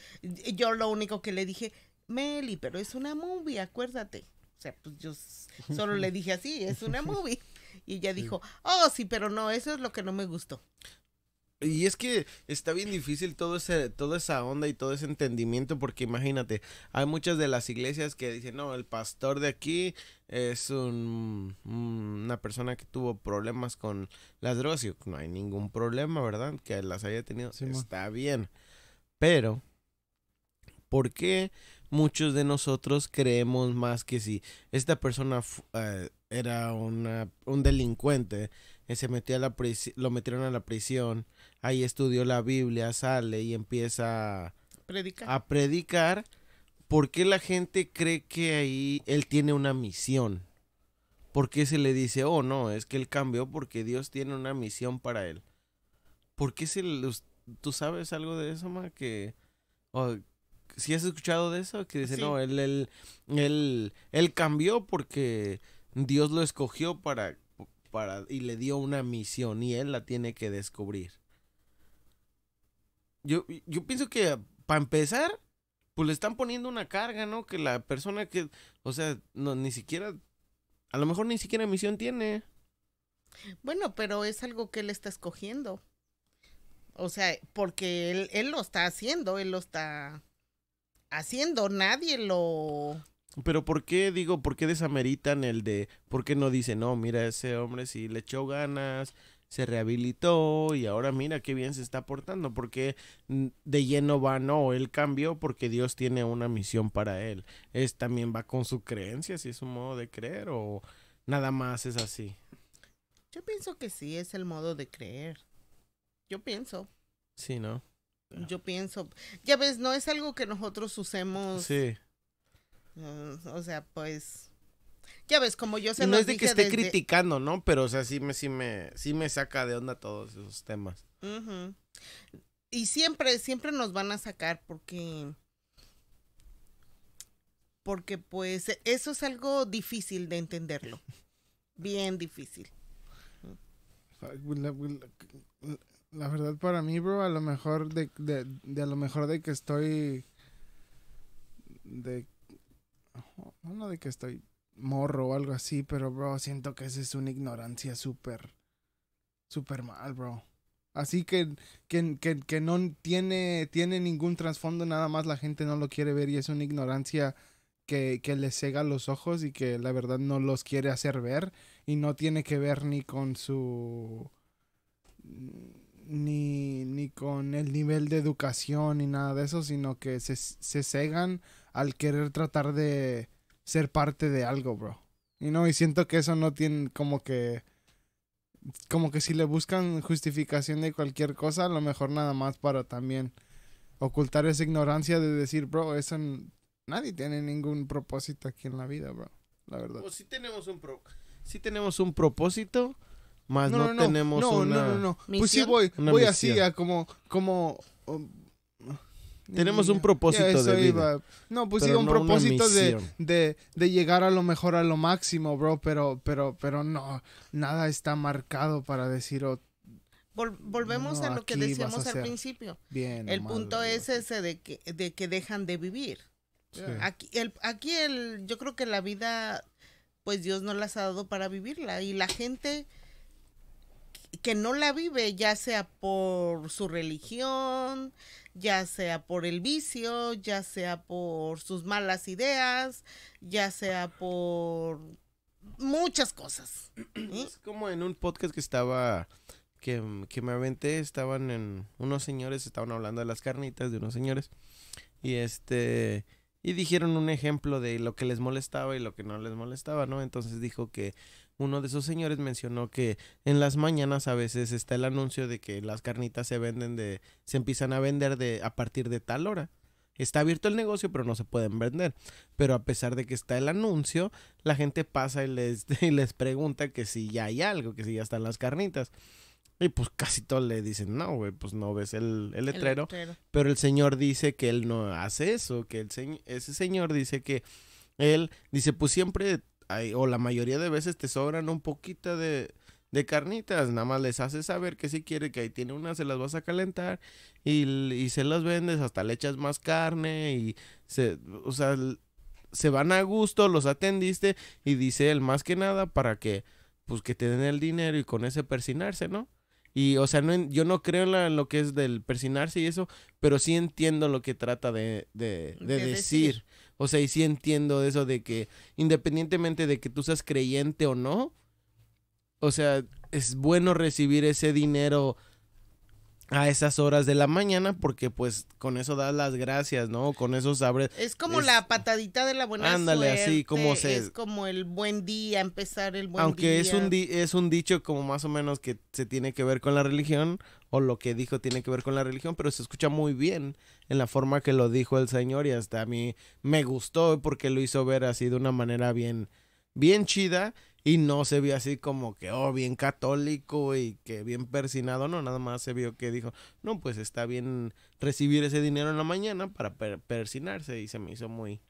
yo lo único que le dije, Meli, pero es una movie, acuérdate. O sea, pues yo solo le dije así, es una movie. Y ella dijo, oh, sí, pero no, eso es lo que no me gustó. Y es que está bien difícil todo ese, toda esa onda y todo ese entendimiento, porque imagínate, hay muchas de las iglesias que dicen, no, el pastor de aquí es mm, una persona que tuvo problemas con las drogas. Y no hay ningún problema, ¿verdad? Que las haya tenido. está bien. Pero, ¿por qué muchos de nosotros creemos más que si esta persona eh, era una, un delincuente, eh, se metió a la lo metieron a la prisión, ahí estudió la Biblia, sale y empieza a predicar. A predicar ¿Por qué la gente cree que ahí él tiene una misión? ¿Por qué se le dice, oh no, es que él cambió porque Dios tiene una misión para él? ¿Por qué se le... ¿Tú sabes algo de eso, ma? Que, si has escuchado de eso? Que dice, no, él, él, cambió porque Dios lo escogió para, para, y le dio una misión y él la tiene que descubrir. Yo, pienso que, para empezar, pues le están poniendo una carga, ¿no? Que la persona que, o sea, ni siquiera, a lo mejor ni siquiera misión tiene. Bueno, pero es algo que él está escogiendo. O sea, porque él lo está haciendo, él lo está haciendo, nadie lo... Pero ¿por qué digo, por qué desameritan el de, por qué no dicen, no, mira, ese hombre sí le echó ganas, se rehabilitó y ahora mira qué bien se está portando, porque mm, de lleno va, no, él cambió porque Dios tiene una misión para él. Es también va con su creencia, si es un modo de creer o nada más es así. Yo pienso que sí, es el modo de creer. Yo pienso. Sí, ¿no? yo pienso. Ya ves, no es algo que nosotros usemos. Sí. Mm, o sea, pues. Ya ves, como yo se No es de que esté criticando, ¿no? Pero, o sea, sí me, sí me, sí me saca de onda todos esos temas. Y siempre, siempre nos van a sacar porque. Porque, pues, eso es algo difícil de entenderlo. Bien difícil. La verdad para mí, bro, a lo mejor de, de, a lo mejor de que estoy de no de que estoy morro o algo así, pero bro, siento que esa es una ignorancia súper súper mal, bro. Así que, que, que, que, no tiene, tiene ningún trasfondo, nada más la gente no lo quiere ver y es una ignorancia que, que le cega los ojos y que la verdad no los quiere hacer ver y no tiene que ver ni con su ni, ni con el nivel de educación ni nada de eso, sino que se, se cegan al querer tratar de ser parte de algo, bro. Y no, y siento que eso no tiene como que como que si le buscan justificación de cualquier cosa, a lo mejor nada más para también ocultar esa ignorancia de decir, bro, eso nadie tiene ningún propósito aquí en la vida, bro. La verdad. Pues tenemos un tenemos un propósito, más no, tenemos no, una... No, Pues sí voy, así a como... Um, tenemos un propósito de vida. No, pues sí, un propósito de, llegar a lo mejor a lo máximo, bro, pero, pero, pero no, nada está marcado para decir... Oh, volvemos a lo que decíamos al principio. Bien, el punto es ese de que, de que dejan de vivir. Aquí, el, aquí el, yo creo que la vida, pues Dios no las ha dado para vivirla y la gente que no la vive, ya sea por su religión, ya sea por el vicio, ya sea por sus malas ideas, ya sea por muchas cosas. Es como en un podcast que estaba, que, que me aventé, estaban en unos señores, estaban hablando de las carnitas de unos señores. Y este... Y dijeron un ejemplo de lo que les molestaba y lo que no les molestaba, ¿no? Entonces dijo que uno de esos señores mencionó que en las mañanas a veces está el anuncio de que las carnitas se venden de, se empiezan a vender de a partir de tal hora. Está abierto el negocio, pero no se pueden vender. Pero a pesar de que está el anuncio, la gente pasa y les, les pregunta que si ya hay algo, que si ya están las carnitas. Y pues casi todos le dicen, no, güey, pues no ves el, letrero, Pero el señor dice que él no hace eso, que el ese señor dice que él dice, pues siempre o la mayoría de veces te sobran un poquito de, carnitas, nada más les haces saber que si quiere que ahí tiene una, se las vas a calentar y, se las vendes, hasta le echas más carne y se, o sea, se van a gusto, los atendiste y dice él más que nada para que, pues que te den el dinero y con ese persinarse, ¿no? Y, o sea, no, yo no creo en, lo que es del persinarse y eso, pero sí entiendo lo que trata de, de, decir. O sea, y sí entiendo eso de que independientemente de que tú seas creyente o no, o sea, es bueno recibir ese dinero a esas horas de la mañana porque pues con eso das las gracias, ¿no? Con eso sabes... Es como la patadita de la buena ándale, así como se... Es como el buen día, empezar el buen día. Aunque es un, di es un dicho como más o menos que se tiene que ver con la religión o lo que dijo tiene que ver con la religión, pero se escucha muy bien en la forma que lo dijo el Señor y hasta a mí me gustó porque lo hizo ver así de una manera bien, bien chida y no se vio así como que, oh, bien católico y que bien persinado. No, nada más se vio que dijo, no, pues está bien recibir ese dinero en la mañana para persinarse. Y se me hizo muy,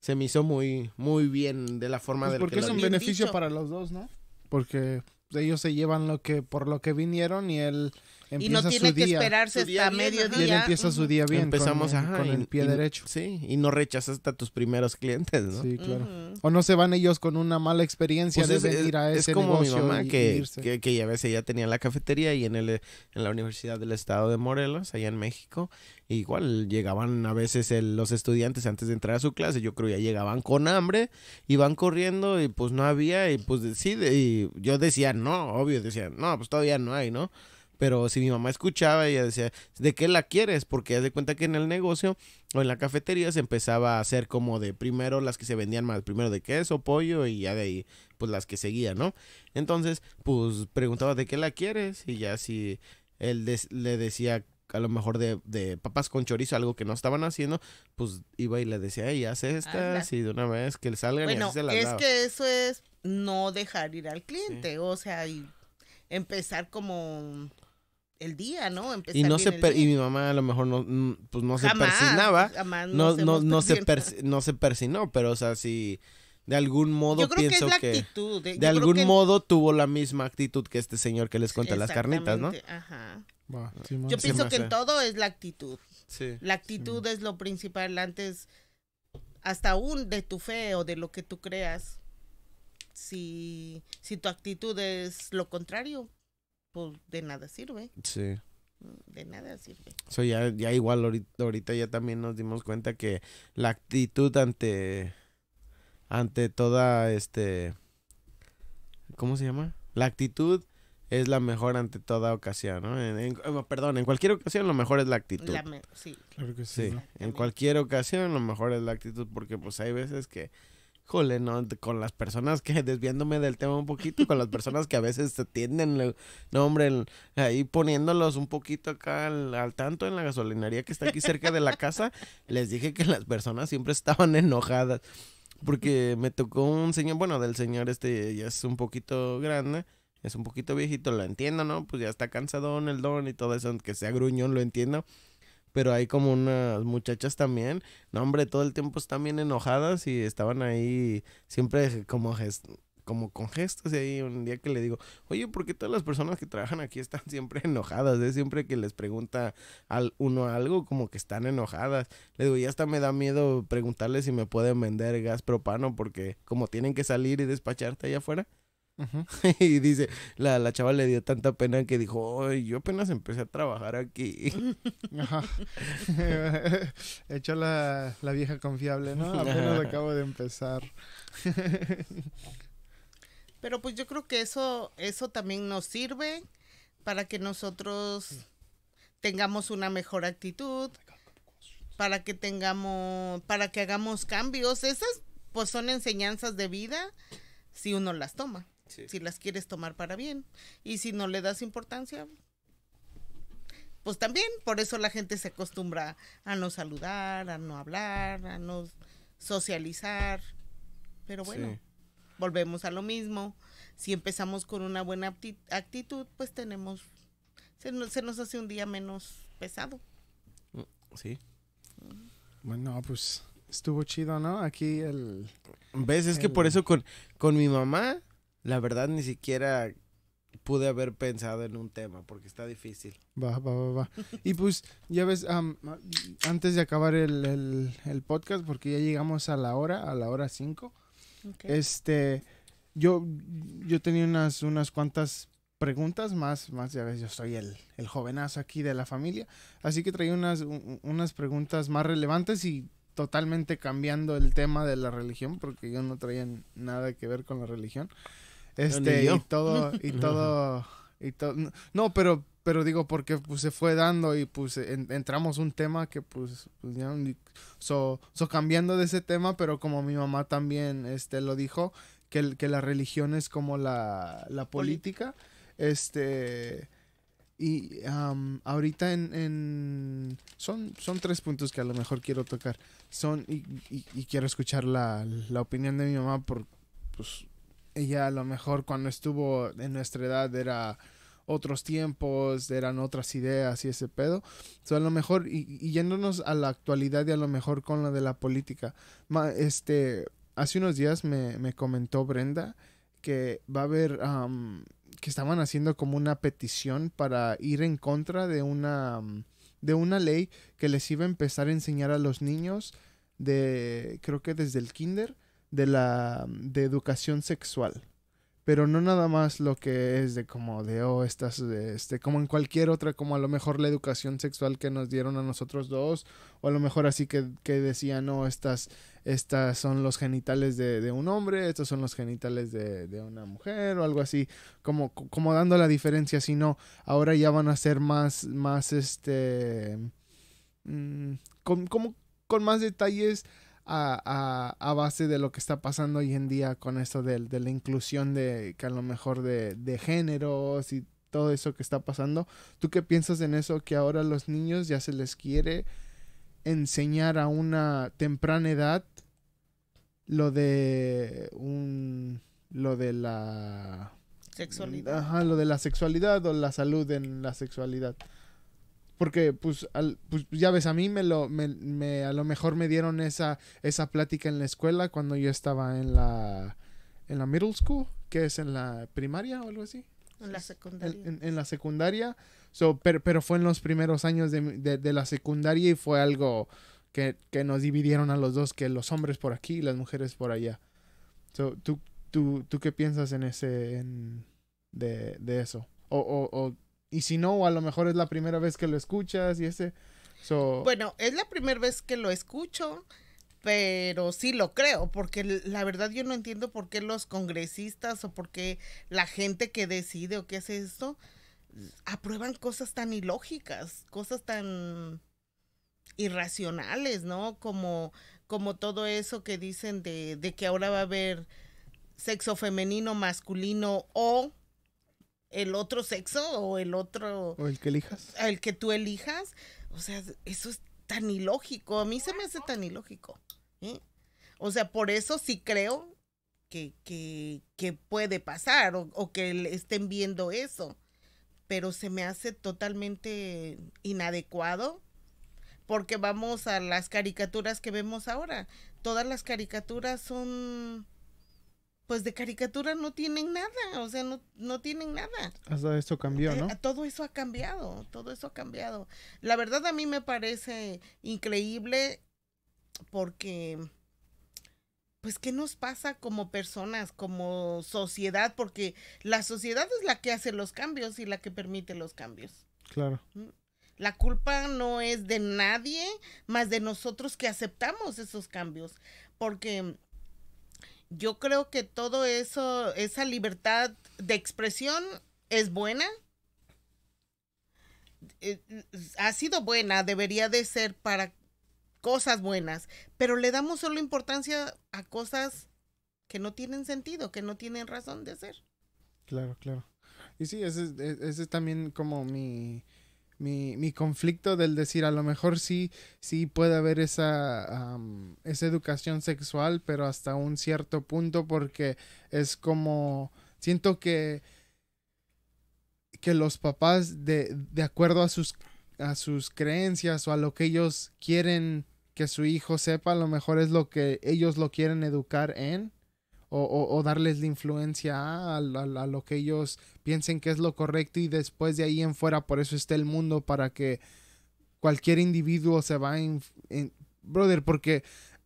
se me hizo muy, muy bien de la forma pues de Porque es un beneficio para los dos, ¿no? Porque pues, ellos se llevan lo que, por lo que vinieron y él y no tiene que esperarse hasta mediodía. él empieza su día bien. Empezamos con, el pie derecho. Sí, y no rechazas hasta tus primeros clientes, ¿no? Sí, claro. O no se van ellos con una mala experiencia pues de venir a ese Es como mi mamá que, a que, ya tenía la cafetería y en, el, en la Universidad del Estado de Morelos, allá en México, igual llegaban a veces los estudiantes antes de entrar a su clase, yo creo ya llegaban con hambre, iban corriendo y pues no había y pues sí, y yo decía, no, obvio, decía, no, pues todavía no hay, ¿no? Pero si mi mamá escuchaba, ella decía, ¿de qué la quieres? Porque ya de cuenta que en el negocio o en la cafetería se empezaba a hacer como de primero las que se vendían más, primero de queso, pollo y ya de ahí, pues las que seguían, ¿no? Entonces, pues preguntaba, ¿de qué la quieres? Y ya si él le decía a lo mejor de, de, papas con chorizo, algo que no estaban haciendo, pues iba y le decía, ya haz estas y de una vez que le salgan es que eso es no dejar ir al cliente, o sea, y empezar como el día, ¿no? y mi mamá a lo mejor no pues no se persinaba, no, se persinó, pero o sea, si de algún modo pienso que, de, algún modo tuvo la misma actitud que este señor que les cuenta las carnitas, ¿no? Ajá. yo pienso que en todo es la actitud. la actitud es lo principal antes hasta aún de tu fe o de lo que tú creas. Si si tu actitud es lo contrario, pues de nada sirve. Sí. De nada sirve. ya, ya igual ahorita, ya también nos dimos cuenta que la actitud ante ante toda este ¿cómo se llama? La actitud es la mejor ante toda ocasión, ¿no? Eh, perdón, en cualquier ocasión lo mejor es la actitud. sí. Claro que sí. En cualquier ocasión lo mejor es la actitud porque pues hay veces que Jole, no, con las personas que, desviándome del tema un poquito, con las personas que a veces atienden, tienden, no hombre, ahí poniéndolos un poquito acá al, al, tanto en la gasolinería que está aquí cerca de la casa, les dije que las personas siempre estaban enojadas, porque me tocó un señor, bueno, del señor este ya es un poquito grande, es un poquito viejito, lo entiendo, ¿no? Pues ya está cansadón el don y todo eso, aunque sea gruñón, lo entiendo pero hay como unas muchachas también, no hombre, todo el tiempo están bien enojadas y estaban ahí siempre como como con gestos y ahí un día que le digo, oye, ¿por qué todas las personas que trabajan aquí están siempre enojadas? Es siempre que les pregunta al uno algo, como que están enojadas. Le digo, ya hasta me da miedo preguntarle si me pueden vender gas propano porque como tienen que salir y despacharte allá afuera, y dice, la, chava le dio tanta pena que dijo, yo apenas empecé a trabajar aquí. la, vieja confiable, ¿no? Apenas acabo de empezar. Pero pues yo creo que eso, eso también nos sirve para que nosotros tengamos una mejor actitud, para que tengamos, para que hagamos cambios. Esas pues son enseñanzas de vida si uno las toma. Si las quieres tomar para bien. Y si no le das importancia, pues también. Por eso la gente se acostumbra a no saludar, a no hablar, a no socializar. Pero bueno, volvemos a lo mismo. Si empezamos con una buena actitud, pues tenemos, se nos, hace un día menos pesado. Mm, sí. Bueno, pues estuvo chido, ¿no? Aquí el... ¿Ves? Es que por eso con, con mi mamá la verdad ni siquiera pude haber pensado en un tema porque está difícil. Va, va, va, va. Y pues, ya ves, antes de acabar el, podcast, porque ya llegamos a la hora, a la hora 5, este, yo, yo tenía unas, unas cuantas preguntas más, más, ya ves, yo soy el, el jovenazo aquí de la familia, así que traía unas, unas preguntas más relevantes y totalmente cambiando el tema de la religión, porque yo no traía nada que ver con la religión. Este, y todo, y todo, y todo. No, pero, pero digo, porque pues, se fue dando y pues entramos un tema que pues, pues ya, so, cambiando de ese tema, pero como mi mamá también este, lo dijo, que, que la religión es como la, política, este... Y ahorita en, en, son, son tres puntos que a lo mejor quiero tocar. Son y, quiero escuchar la, la, opinión de mi mamá por pues, ella a lo mejor cuando estuvo en nuestra edad era otros tiempos, eran otras ideas y ese pedo. So, a lo mejor, y, yéndonos a la actualidad y a lo mejor con la de la política, este, hace unos días me, comentó Brenda que va a ver que estaban haciendo como una petición para ir en contra de una, de una ley que les iba a empezar a enseñar a los niños de, creo que desde el kinder, de la de educación sexual pero no nada más lo que es de como de oh estas este como en cualquier otra como a lo mejor la educación sexual que nos dieron a nosotros dos o a lo mejor así que, decían no oh, estas estas son los genitales de, un hombre estos son los genitales de, una mujer o algo así como como dando la diferencia sino ahora ya van a ser más más este mm, como con más detalles a, base de lo que está pasando hoy en día con esto de, de la inclusión de, que a lo mejor de, géneros y todo eso que está pasando. ¿Tú qué piensas en eso? Que ahora a los niños ya se les quiere enseñar a una temprana edad lo de un lo de la sexualidad ajá lo de la sexualidad o la salud en la sexualidad porque pues, pues, pues, ya ves, a mí me lo, me, a lo mejor me dieron esa, esa plática en la escuela cuando yo estaba en la, en la middle school, que es en la primaria o algo así. En la secundaria. En, la secundaria. pero, fue en los primeros años de, de, la secundaria y fue algo que, nos dividieron a los dos, que los hombres por aquí y las mujeres por allá. ¿tú, tú, tú qué piensas en ese, de, de eso? o y si no, a lo mejor es la primera vez que lo escuchas y ese. Bueno, es la primera vez que lo escucho, pero sí lo creo, porque la verdad yo no entiendo por qué los congresistas o por qué la gente que decide o que hace esto aprueban cosas tan ilógicas, cosas tan irracionales, ¿no? Como, como todo eso que dicen de, de que ahora va a haber sexo femenino, masculino o el otro sexo o el otro... O el que elijas. El que tú elijas. O sea, eso es tan ilógico. A mí se me hace tan ilógico. ¿eh? O sea, por eso sí creo que, puede pasar o, o, que estén viendo eso. Pero se me hace totalmente inadecuado porque vamos a las caricaturas que vemos ahora. Todas las caricaturas son pues de caricatura no tienen nada, o sea, no, no tienen nada. Hasta eso cambió, eh, ¿no? todo eso ha cambiado, todo eso ha cambiado. La verdad a mí me parece increíble porque, pues, ¿qué nos pasa como personas, como sociedad? Porque la sociedad es la que hace los cambios y la que permite los cambios. Claro. ¿Mm? La culpa no es de nadie, más de nosotros que aceptamos esos cambios, porque yo creo que todo eso, esa libertad de expresión es buena. Eh, ha sido buena, debería de ser para cosas buenas, pero le damos solo importancia a cosas que no tienen sentido, que no tienen razón de ser. Claro, claro. Y sí, ese es e-, también como mi, mi, conflicto del decir a lo mejor sí, sí puede haber esa, educación sexual, pero hasta un cierto punto porque es como, siento que, que los papás de, de acuerdo a sus, a sus creencias o a lo que ellos quieren que su hijo sepa, a lo mejor es lo que ellos lo quieren educar en o, darles la influencia a, lo que ellos piensen que es lo correcto y después de ahí en fuera, por eso está el mundo, para que cualquier individuo se va en... brother, porque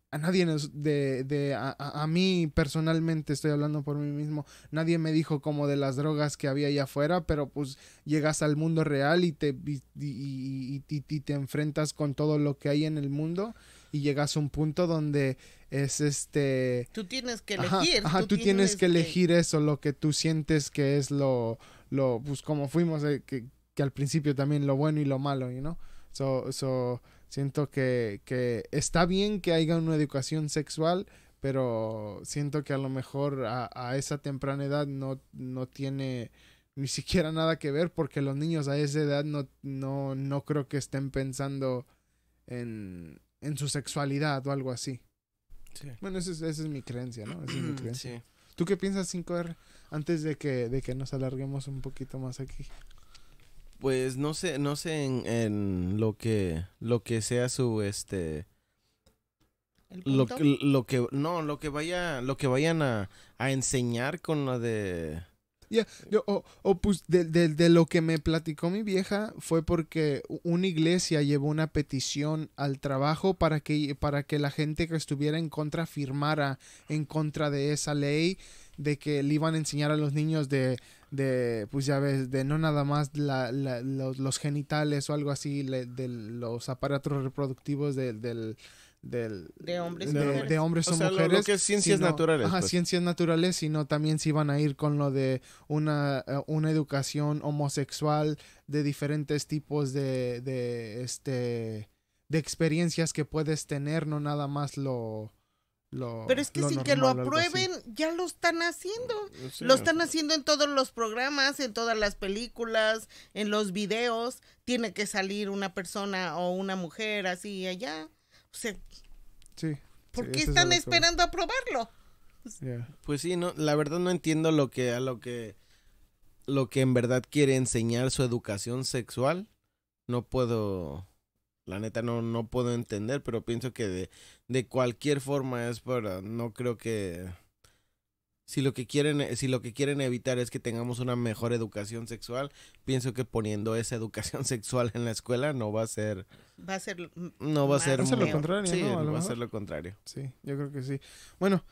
a nadie de, a, mí personalmente estoy hablando por mí mismo nadie me dijo como de las drogas que había allá afuera pero pues llegas al mundo real y te y, te enfrentas con todo lo que hay en el mundo y llegas a un punto donde es este... Tú tienes que elegir. tú, tienes, que elegir eso, lo que tú sientes que es lo, lo pues como fuimos, eh, que, al principio también lo bueno y lo malo, ¿no? siento que, está bien que haya una educación sexual, pero siento que a lo mejor a, esa temprana edad no, no tiene ni siquiera nada que ver porque los niños a esa edad no, no, no creo que estén pensando en su sexualidad o algo así. Bueno, esa es, mi creencia, ¿no? Esa es mi creencia. ¿Tú qué piensas, 5R, antes de que, de que nos alarguemos un poquito más aquí? Pues no sé, no sé en, lo que lo que sea su este Lo, que no, lo que vaya lo que vayan a, a enseñar con la de o, pues de, de, de, lo que me platicó mi vieja fue porque una iglesia llevó una petición al trabajo para que, para que la gente que estuviera en contra firmara en contra de esa ley de que le iban a enseñar a los niños de, de pues ya ves, de no nada más la, los, genitales o algo así, de los aparatos reproductivos del de hombres, de, hombres o, mujeres. Lo, que es ciencias naturales. Pues. ciencias naturales, sino también si van a ir con lo de una, eh, una educación homosexual de diferentes tipos de, de, este, de experiencias que puedes tener, no nada más lo... Lo, pero es que sin que lo aprueben ya lo están haciendo lo están haciendo en todos los programas en todas las películas en los videos tiene que salir una persona o una mujer así y allá o sí, ¿por qué están esperando a probarlo? Pues sí, no, la verdad no entiendo lo que a lo que lo que en verdad quiere enseñar su educación sexual. No puedo la neta no, no puedo entender, pero pienso que de cualquier forma es para no creo que si lo que quieren eh, si lo que quieren evitar es que tengamos una mejor educación sexual pienso que poniendo esa educación sexual en la escuela no va a ser va a ser no va a ser, lo contrario sí, ¿no? va a ser lo contrario sí yo creo que sí bueno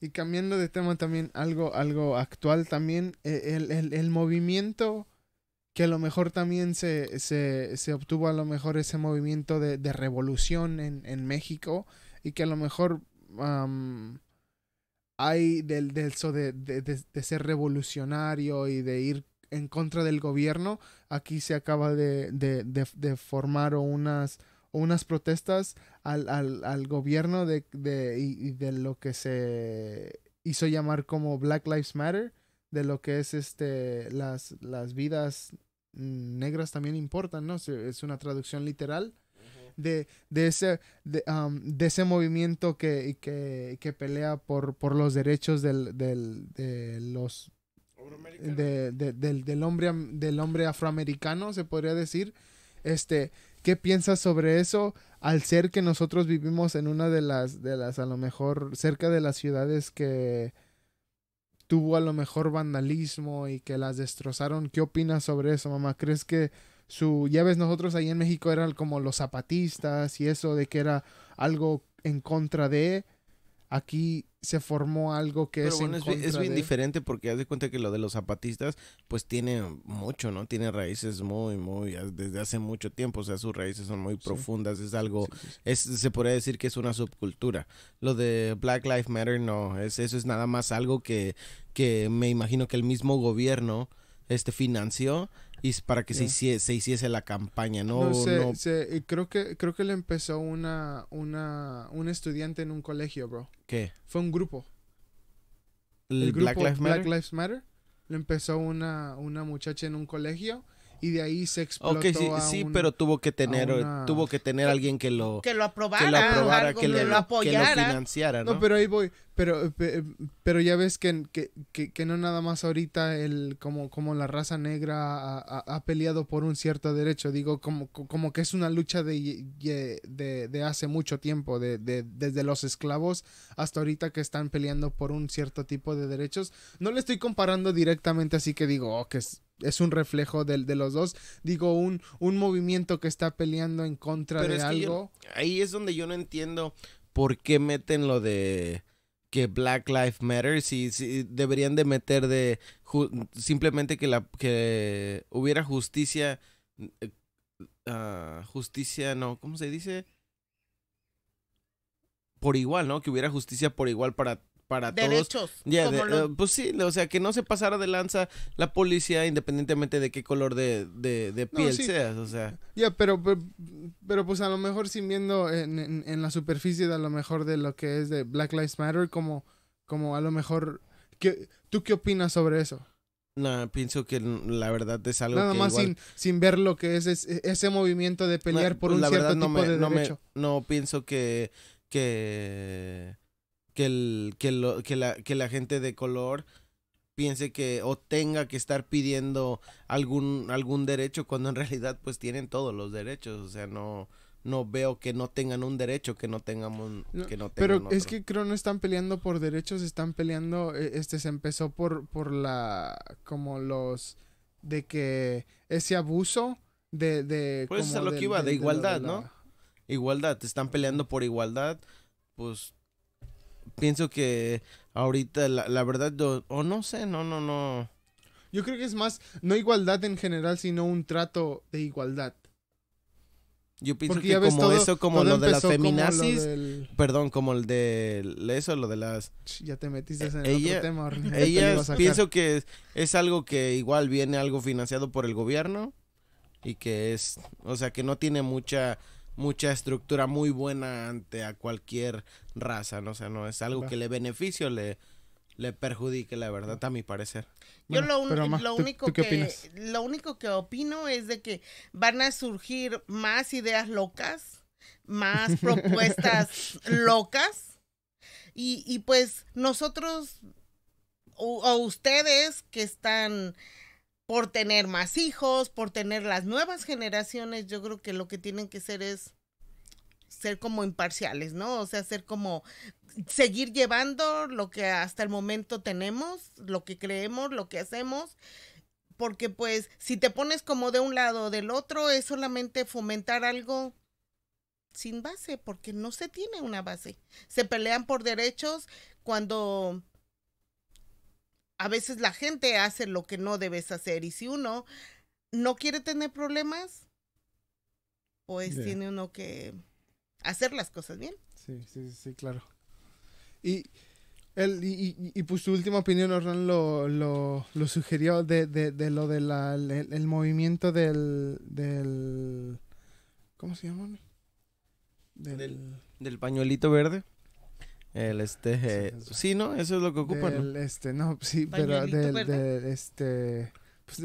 y cambiando de tema también algo algo actual también e, el, movimiento que a lo mejor también se, se, obtuvo a lo mejor ese movimiento de, revolución en, México y que a lo mejor hay del, del eso de, ser revolucionario y de ir en contra del gobierno. Aquí se acaba de, formar unas, unas protestas al, al, gobierno de, y, y de lo que se hizo llamar como Black Lives Matter, de lo que es este las, las vidas mm, negras también importan, ¿no? Es una traducción literal de, de ese, de, um, de, ese movimiento que, que, que pelea por, por los derechos del, de los del, del, hombre del hombre afroamericano se podría decir este qué piensas sobre eso al ser que nosotros vivimos en una de las de las a lo mejor cerca de las ciudades que tuvo a lo mejor vandalismo y que las destrozaron qué opinas sobre eso mamá crees que su, ya ves, nosotros ahí en México eran como los zapatistas y eso de que era algo en contra de, aquí se formó algo que es, es, bien diferente porque haz de cuenta que lo de los zapatistas pues tiene mucho, ¿no? Tiene raíces muy, muy, desde hace mucho tiempo, o sea, sus raíces son muy profundas, es algo, se podría decir que es una subcultura. Lo de Black Lives Matter no, es, eso es nada más algo que, que me imagino que el mismo gobierno este financió y para que se, hiciese, hiciese, la campaña, ¿no? creo que creo que le empezó una, un estudiante en un colegio, bro. ¿Qué? Fue un grupo. El, Black Lives Matter. Black Lives Matter lo empezó una, una muchacha en un colegio y de ahí se explotó. Okay, sí, pero tuvo que tener, tuvo que tener alguien que lo, que lo aprobara, que lo, apoyara, que lo financiara, ¿no? ¿no? pero ahí voy, pero, pero ya ves que, que, no nada más ahorita el como, como la raza negra ha, peleado por un cierto derecho, digo, como, como que es una lucha de, de, hace mucho tiempo, de, desde los esclavos hasta ahorita que están peleando por un cierto tipo de derechos. No le estoy comparando directamente así que digo, oh, que es es un reflejo de, de los dos. Digo, un, un, movimiento que está peleando en contra de algo. ahí es donde yo no entiendo por qué meten lo de que Black Lives Matter, si, deberían de meter de simplemente que la que hubiera justicia eh, ah, justicia no, ¿cómo se dice? por igual, ¿no? Que hubiera justicia por igual para para Derechos, todos. Derechos. Eh, pues sí, o sea, que no se pasara de lanza la policía independientemente de qué color de, de, piel seas, o sea. Ya, pero, pero, pues a lo mejor sin viendo en, la superficie de a lo mejor de lo que es de Black Lives Matter, como, como a lo mejor... ¿Tú qué opinas sobre eso? No, pienso que la verdad es algo Nada que más sin, sin ver lo que es, ese movimiento de pelear por pues, un cierto verdad, no tipo de no no pienso que, que que, el, que, lo, que, la, que la gente de color piense que o tenga que estar pidiendo algún algún derecho cuando en realidad pues tienen todos los derechos o sea no no veo que no tengan un derecho que no tengamos que no pero es que creo no están peleando por derechos están peleando e, este se empezó por por la como los de que ese abuso de de pues es a lo que iba de, igualdad no igualdad están peleando por igualdad pues pienso que ahorita la, la verdad, o no sé, no, no, no. Yo creo que es más, no igualdad en general, sino un trato de igualdad. Yo pienso que como eso, como lo de las feminazis, perdón, como el de eso, lo de las... Ya te metiste en eh, otro tema, pienso que es, algo que igual viene algo financiado por el gobierno y que es, o sea, que no tiene mucha mucha estructura muy buena ante a cualquier raza, ¿no? O sea, no es algo que le beneficie o le, le perjudique, la verdad, a mi parecer. Yo lo, único que lo único que opino es de que van a surgir más ideas locas, más propuestas locas. Y, y pues nosotros o ustedes que están por tener más hijos, por tener las nuevas generaciones, yo creo que lo que tienen que ser es ser como imparciales, ¿no? O sea, ser como seguir llevando lo que hasta el momento tenemos, lo que creemos, lo que hacemos, porque pues si te pones como de un lado o del otro es solamente fomentar algo sin base, porque no se tiene una base. Se pelean por derechos cuando a veces la gente hace lo que no debes hacer y si uno no quiere tener problemas, pues tiene uno que hacer las cosas bien. Sí, sí, sí, claro. Y, el, y, pues tu última opinión, Orlando, lo, lo, sugirió de, de, de lo del de el movimiento del, del... ¿Cómo se llama? del, del pañuelito verde. El este. Eh, sí, ¿no? Eso es lo que ocupan. El este, no, sí, pero del, este. Pues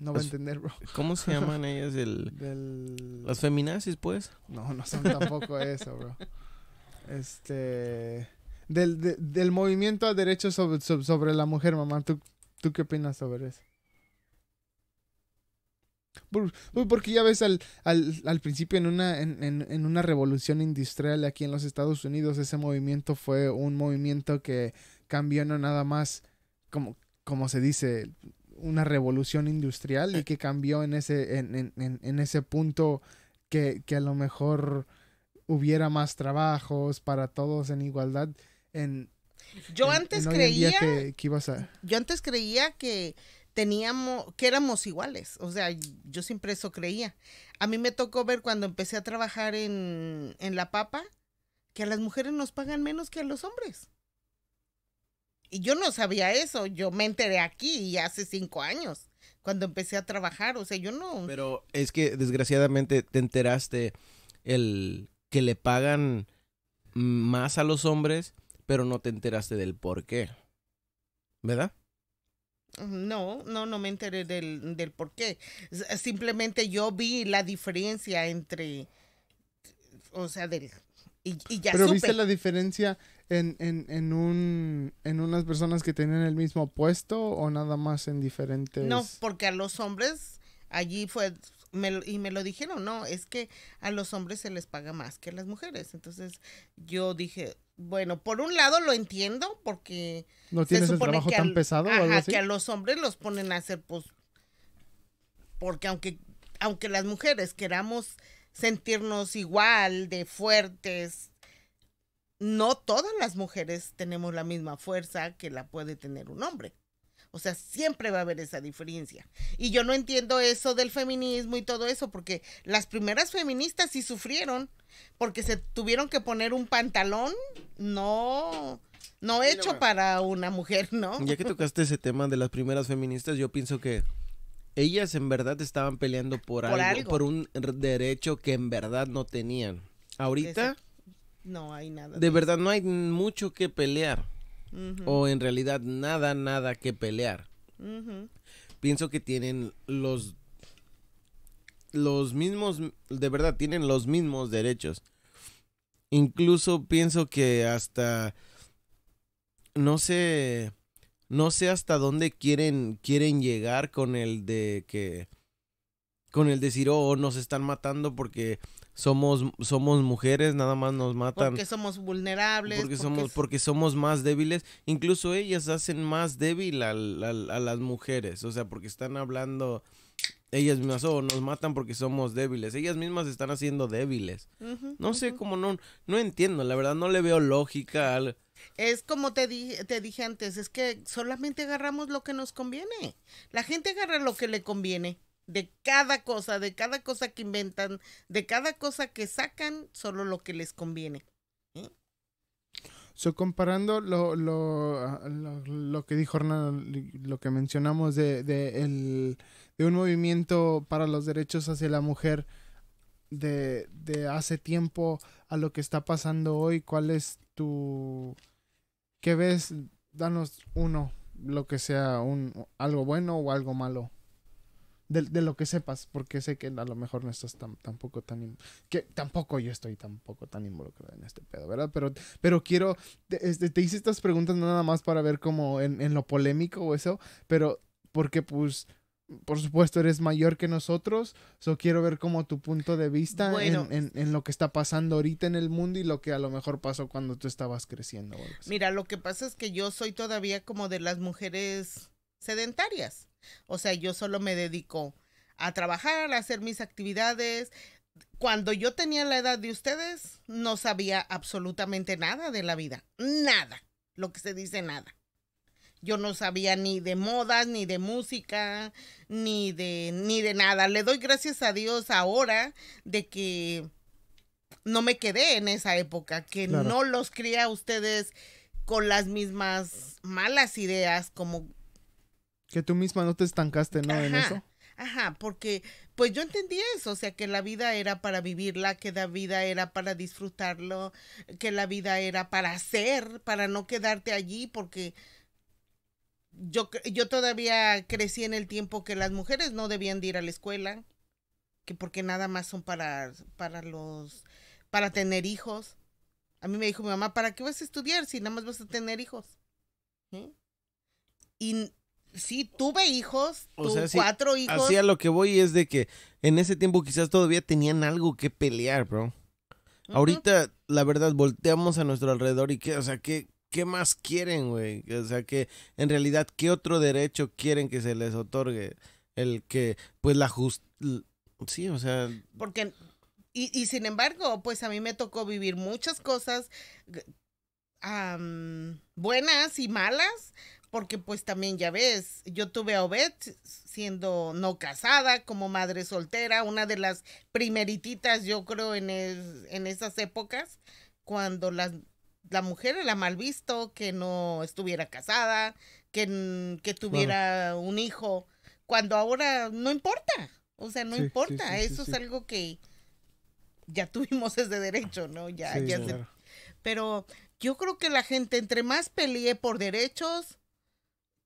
no va a entender, bro. ¿Cómo se llaman ellas? del... Las feminazis, pues. No, no son tampoco eso, bro. Este. Del, del movimiento a derecho sobre, sobre la mujer, mamá. ¿Tú, ¿Tú qué opinas sobre eso? Porque ya ves al, al, principio en una, en, una revolución industrial aquí en los Estados Unidos, ese movimiento fue un movimiento que cambió no nada más, como, como se dice, una revolución industrial y que cambió en ese, en, ese punto que, a lo mejor hubiera más trabajos para todos en igualdad. En, yo antes creía... Yo antes creía que teníamos, que éramos iguales. O sea, yo siempre eso creía. A mí me tocó ver cuando empecé a trabajar en, en La Papa que a las mujeres nos pagan menos que a los hombres. Y yo no sabía eso, yo me enteré aquí hace cinco años, cuando empecé a trabajar, o sea, yo no... Pero es que desgraciadamente te enteraste el que le pagan más a los hombres, pero no te enteraste del por qué. ¿Verdad? No, no, no me enteré del, del por qué. Simplemente yo vi la diferencia entre, o sea, del... Y, y ya Pero viste la diferencia en, en, en, un, en unas personas que tenían el mismo puesto o nada más en diferentes... No, porque a los hombres allí fue y me lo dijeron, no, es que a los hombres se les paga más que a las mujeres. Entonces yo dije, bueno, por un lado lo entiendo porque... ¿No tienes trabajo tan pesado? que a los hombres los ponen a hacer, pues, porque aunque, aunque las mujeres queramos sentirnos igual de fuertes, no todas las mujeres tenemos la misma fuerza que la puede tener un hombre. O sea, siempre va a haber esa diferencia. Y yo no entiendo eso del feminismo y todo eso, porque las primeras feministas sí sufrieron, porque se tuvieron que poner un pantalón, no, no hecho para una mujer, ¿no? Ya que tocaste ese tema de las primeras feministas, yo pienso que ellas en verdad estaban peleando por, algo, por un derecho que en verdad no tenían. Ahorita... No hay nada. de verdad no hay mucho que pelear o en realidad nada, nada que pelear. Pienso que tienen los los mismos, de verdad, tienen los mismos derechos. Incluso pienso que hasta no sé no sé hasta dónde quieren quieren llegar con el de que con el decir, "Oh, nos están matando porque somos, somos mujeres, nada más nos matan. Porque somos vulnerables. Porque, somos, porque somos más débiles. Incluso ellas hacen más débil a, las mujeres. O sea, porque están hablando ellas mismas, o oh, nos matan porque somos débiles. Ellas mismas están haciendo débiles. no sé cómo no, no entiendo, la verdad no le veo lógica Es como te, te dije antes, es que solamente agarramos lo que nos conviene. La gente agarra lo que le conviene de cada cosa, de cada cosa que inventan, de cada cosa que sacan, solo lo que les conviene. ¿eh? comparando ah, lo, lo, que dijo Hernán, lo que mencionamos de, un movimiento para los derechos hacia la mujer de, hace tiempo a lo que está pasando hoy, ¿cuál es tu... ¿Qué ves? Danos uno, lo que sea, un, algo bueno o algo malo de, lo que sepas, porque sé que a lo mejor no estás tan, tampoco tan... que tampoco yo estoy tampoco tan involucrado en este pedo, ¿verdad? Pero, pero quiero... Te, este, te hice estas preguntas nada más para ver cómo en, lo polémico o eso, pero porque pues por supuesto eres mayor que nosotros, so quiero ver como tu punto de vista en, en, lo que está pasando ahorita en el mundo y lo que a lo mejor pasó cuando tú estabas creciendo. Mira, lo que pasa es que yo soy todavía como de las mujeres sedentarias. O sea, yo solo me dedico a trabajar, a hacer mis actividades. Cuando yo tenía la edad de ustedes, no sabía absolutamente nada de la vida. Nada. Lo que se dice nada. Yo no sabía ni de modas, ni de música, ni de, ni de nada. Le doy gracias a Dios ahora de que no me quedé en esa época, que no los cría a ustedes con las mismas malas ideas como que tú misma no te estancaste, ¿no? en eso. Ajá, porque pues yo entendí eso, o sea, que la vida era para vivirla, que la vida era para disfrutarlo, que la vida era para hacer, para no quedarte allí, porque yo, yo todavía crecí en el tiempo que las mujeres no debían de ir a la escuela, que porque nada más son para, para los, para tener hijos. A mí me dijo mi mamá, ¿para qué vas a estudiar si nada más vas a tener hijos? Y sí, tuve hijos, o cuatro hijos. Así a lo que voy es de que en ese tiempo quizás todavía tenían algo que pelear, bro. Ahorita, la verdad, volteamos a nuestro alrededor y o sea, ¿qué, qué más quieren, güey? O sea, que en realidad, ¿qué otro derecho quieren que se les otorgue? El que, pues, la justicia, Sí, o sea... Porque... Y, sin embargo, pues a mí me tocó vivir muchas cosas buenas y malas, porque pues también ya ves, yo tuve a Obed siendo no casada, como madre soltera, una de las primerititas yo creo en, en esas épocas, cuando las, la mujer era mal visto, que no estuviera casada, que, mm, que tuviera un hijo, cuando ahora no importa, o sea, no importa, eso es algo que ya tuvimos ese derecho, ¿no? Ya, ya Pero yo creo que la gente entre más pelee por derechos,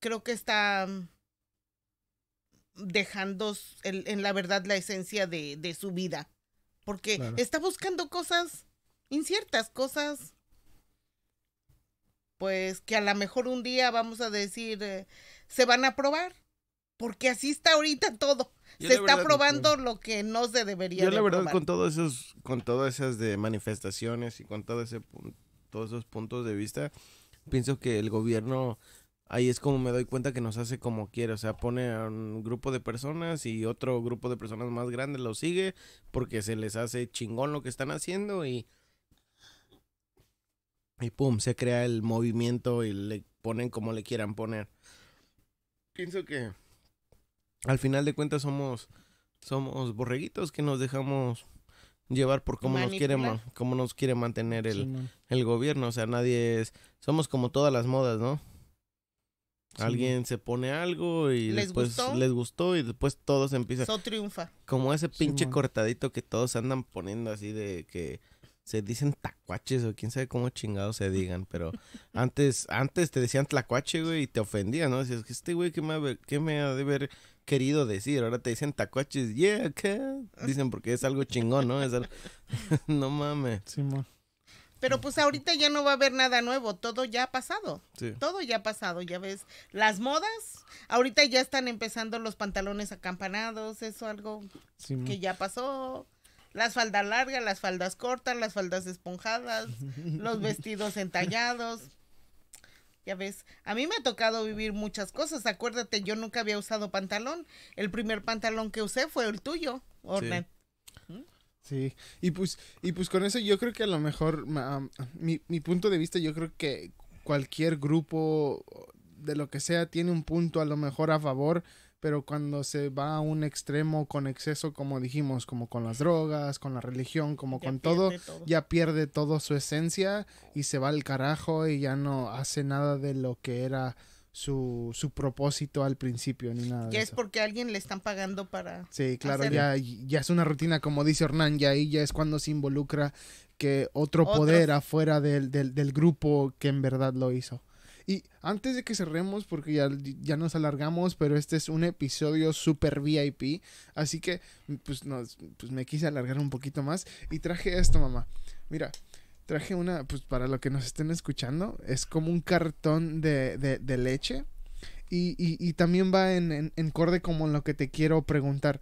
creo que está mm, dejando en la verdad la esencia de, su vida. Porque está buscando cosas inciertas, cosas pues que a lo mejor un día vamos a decir eh, se van a probar. Porque así está ahorita todo. se está probando eh, lo que no se debería. Yo la verdad con todos esos, con todas esas de manifestaciones y con todo ese, todos esos puntos de vista, pienso que el gobierno ahí es como me doy cuenta que nos hace como quiere. O sea, pone a un grupo de personas y otro grupo de personas más grandes lo sigue porque se les hace chingón lo que están haciendo y. Y pum, se crea el movimiento y le ponen como le quieran poner. Pienso que al final de cuentas somos somos borreguitos que nos dejamos llevar por cómo nos quiere Como nos quiere mantener el, el gobierno, o sea, nadie es somos como todas las modas, ¿no? Alguien se pone algo y ¿Les después les gustó y después todos empiezan. Eso triunfa. Como ese pinche cortadito que todos andan poniendo así de que se dicen tacuaches o quién sabe cómo chingados se digan, pero antes antes te decían tlacuache, güey, y te ofendían, ¿no? Decías, que este güey, ¿qué me, ha, qué me ha de haber querido decir? Ahora te dicen tacuaches, yeah, ¿qué? Dicen porque es algo chingón, ¿no? no mames. Sí, pero pues ahorita ya no va a haber nada nuevo, todo ya ha pasado. Todo ya ha pasado, ya ves. Las modas, ahorita ya están empezando los pantalones acampanados, eso algo que ya pasó. Las faldas largas, las faldas cortas, las faldas esponjadas, los vestidos entallados. Ya ves, a mí me ha tocado vivir muchas cosas. Acuérdate, yo nunca había usado pantalón. El primer pantalón que usé fue el tuyo, Ornette. Sí, y pues, y pues con eso yo creo que a lo mejor, mi, punto de vista, yo creo que cualquier grupo de lo que sea tiene un punto a lo mejor a favor, pero cuando se va a un extremo con exceso, como dijimos, como con las drogas, con la religión, como con todo, todo, ya pierde todo su esencia y se va al carajo y ya no hace nada de lo que era su, propósito al principio ni nada. Ya es porque alguien le están pagando para. Sí, claro, ya, es una rutina, como dice Hernán, ya ahí ya es cuando se involucra que otro poder afuera del, grupo que en verdad lo hizo. Y antes de que cerremos, porque ya, ya nos alargamos, pero este es un episodio super VIP, así que pues, pues, me quise alargar un poquito más y traje esto, mamá. Mira, traje una, pues para lo que nos estén escuchando, es como un cartón de, leche. Y, y, también va en, en, corde como en lo que te quiero preguntar.